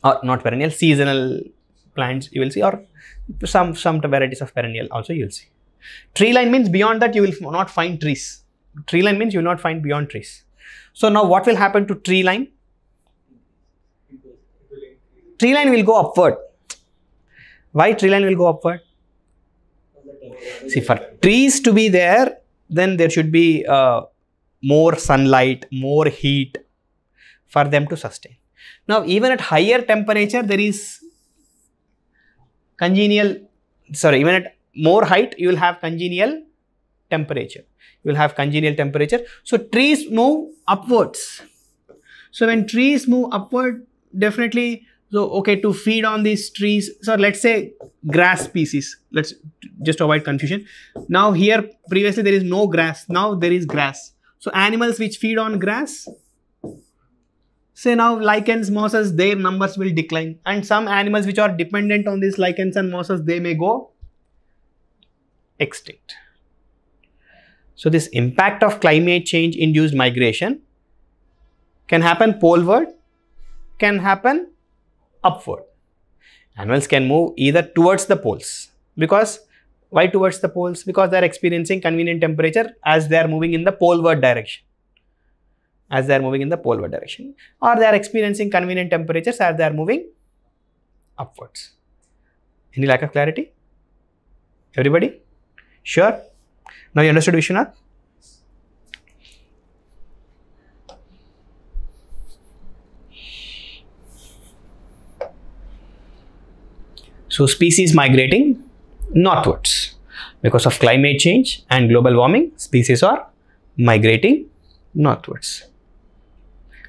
or not perennial, seasonal plants you will see or some, some varieties of perennial also you will see. Tree line means beyond that you will not find trees. Tree line means you will not find beyond trees. So now what will happen to tree line? Tree line will go upward. Why tree line will go upward? See, for trees to be there, then there should be uh, more sunlight, more heat for them to sustain. Now, even at higher temperature, there is congenial, sorry, even at more height, you will have congenial temperature. You will have congenial temperature. So, trees move upwards. So, when trees move upward, definitely, so okay, to feed on these trees, so let's say grass species, let's just avoid confusion. Now, here previously there is no grass, now there is grass. So, animals which feed on grass, Say now lichens, mosses, their numbers will decline and some animals which are dependent on these lichens and mosses, they may go extinct. So this impact of climate change induced migration can happen poleward, can happen upward. Animals can move either towards the poles because why towards the poles? Because they are experiencing convenient temperature as they are moving in the poleward direction as they are moving in the polar direction or they are experiencing convenient temperatures as they are moving upwards. Any lack of clarity? Everybody? Sure? Now you understood Vishwanath? So species migrating northwards because of climate change and global warming species are migrating northwards.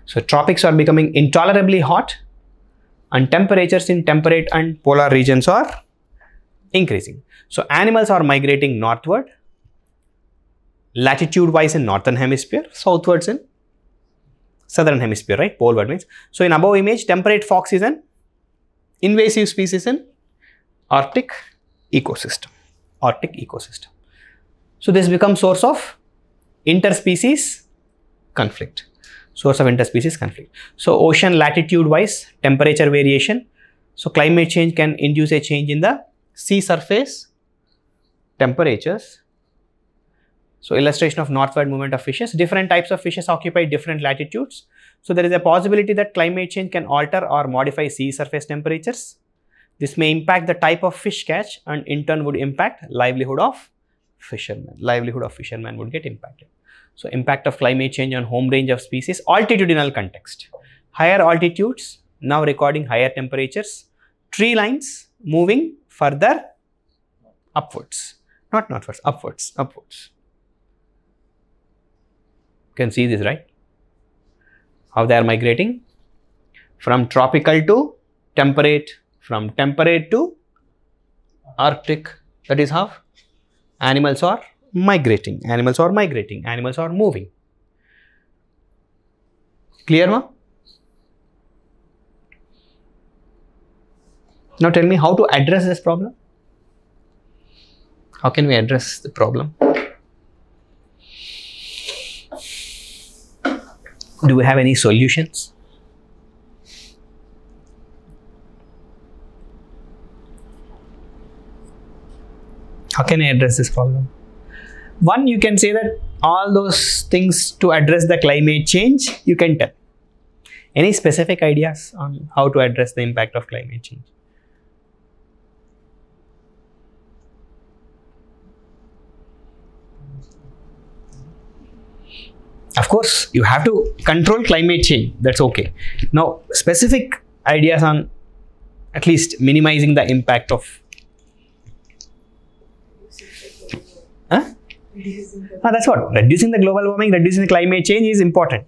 So tropics are becoming intolerably hot and temperatures in temperate and polar regions are increasing. So animals are migrating northward, latitude wise in northern hemisphere, southwards in southern hemisphere, right? Poleward means. So in above image, temperate fox is an invasive species in Arctic ecosystem, Arctic ecosystem. So this becomes source of interspecies conflict source of interspecies conflict. So ocean latitude wise temperature variation. So climate change can induce a change in the sea surface temperatures. So illustration of northward movement of fishes. Different types of fishes occupy different latitudes. So there is a possibility that climate change can alter or modify sea surface temperatures. This may impact the type of fish catch and in turn would impact livelihood of fishermen. Livelihood of fishermen would get impacted. So impact of climate change on home range of species, altitudinal context. Higher altitudes, now recording higher temperatures, tree lines moving further upwards, not northwards, upwards, upwards. You can see this, right? How they are migrating from tropical to temperate, from temperate to arctic, that is how animals are migrating. Animals are migrating. Animals are moving. Clear, ma? Now tell me how to address this problem. How can we address the problem? Do we have any solutions? How can I address this problem? one you can say that all those things to address the climate change you can tell any specific ideas on how to address the impact of climate change of course you have to control climate change that's okay now specific ideas on at least minimizing the impact of huh? Now that's what reducing the global warming, reducing the climate change is important.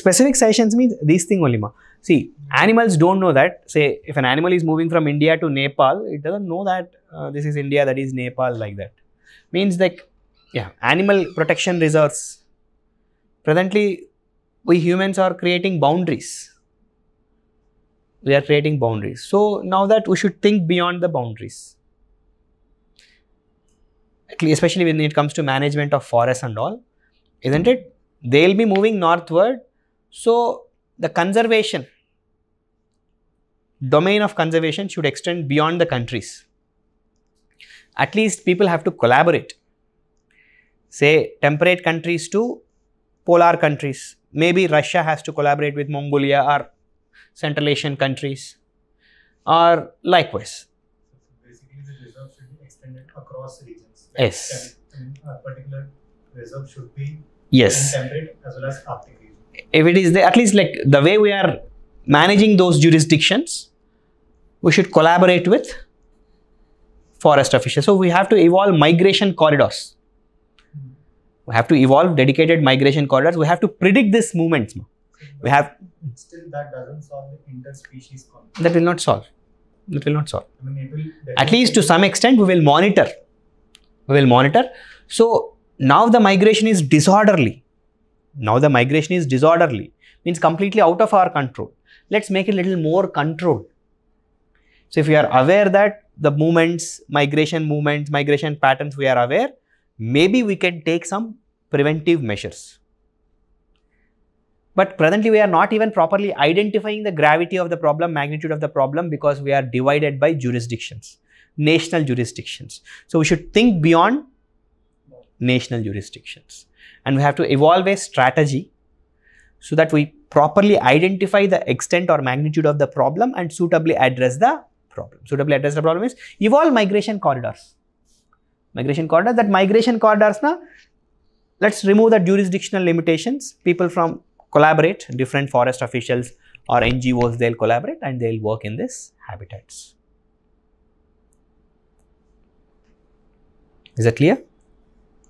Specific sessions means these thing only. Ma. See, animals don't know that. Say, if an animal is moving from India to Nepal, it doesn't know that uh, this is India, that is Nepal, like that. Means like, yeah, animal protection reserves. Presently, we humans are creating boundaries. We are creating boundaries. So now that we should think beyond the boundaries especially when it comes to management of forests and all, isn't it? They'll be moving northward. So, the conservation, domain of conservation should extend beyond the countries. At least people have to collaborate. Say, temperate countries to polar countries. Maybe Russia has to collaborate with Mongolia or Central Asian countries or likewise. basically, the reserve should be extended across regions. Yes. Uh, a particular reserve should be yes. temperate as well as Arctic region. If it is the, at least like the way we are managing those jurisdictions, we should collaborate with forest officials. So we have to evolve migration corridors. We have to evolve dedicated migration corridors. We have to predict these movements. We have still that doesn't solve the interspecies conflict. That will not solve. That will not solve. I mean, will At least to some extent, we will monitor we'll monitor. So now the migration is disorderly. Now the migration is disorderly, means completely out of our control. Let's make it little more controlled. So if we are aware that the movements, migration movements, migration patterns we are aware, maybe we can take some preventive measures. But presently we are not even properly identifying the gravity of the problem, magnitude of the problem because we are divided by jurisdictions national jurisdictions. So we should think beyond national jurisdictions and we have to evolve a strategy so that we properly identify the extent or magnitude of the problem and suitably address the problem. Suitably address the problem is evolve migration corridors. Migration corridors, that migration corridors Now let's remove the jurisdictional limitations. People from collaborate, different forest officials or NGOs, they'll collaborate and they'll work in this habitats. Is that clear?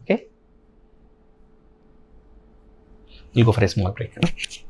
Okay. We'll go for a small break.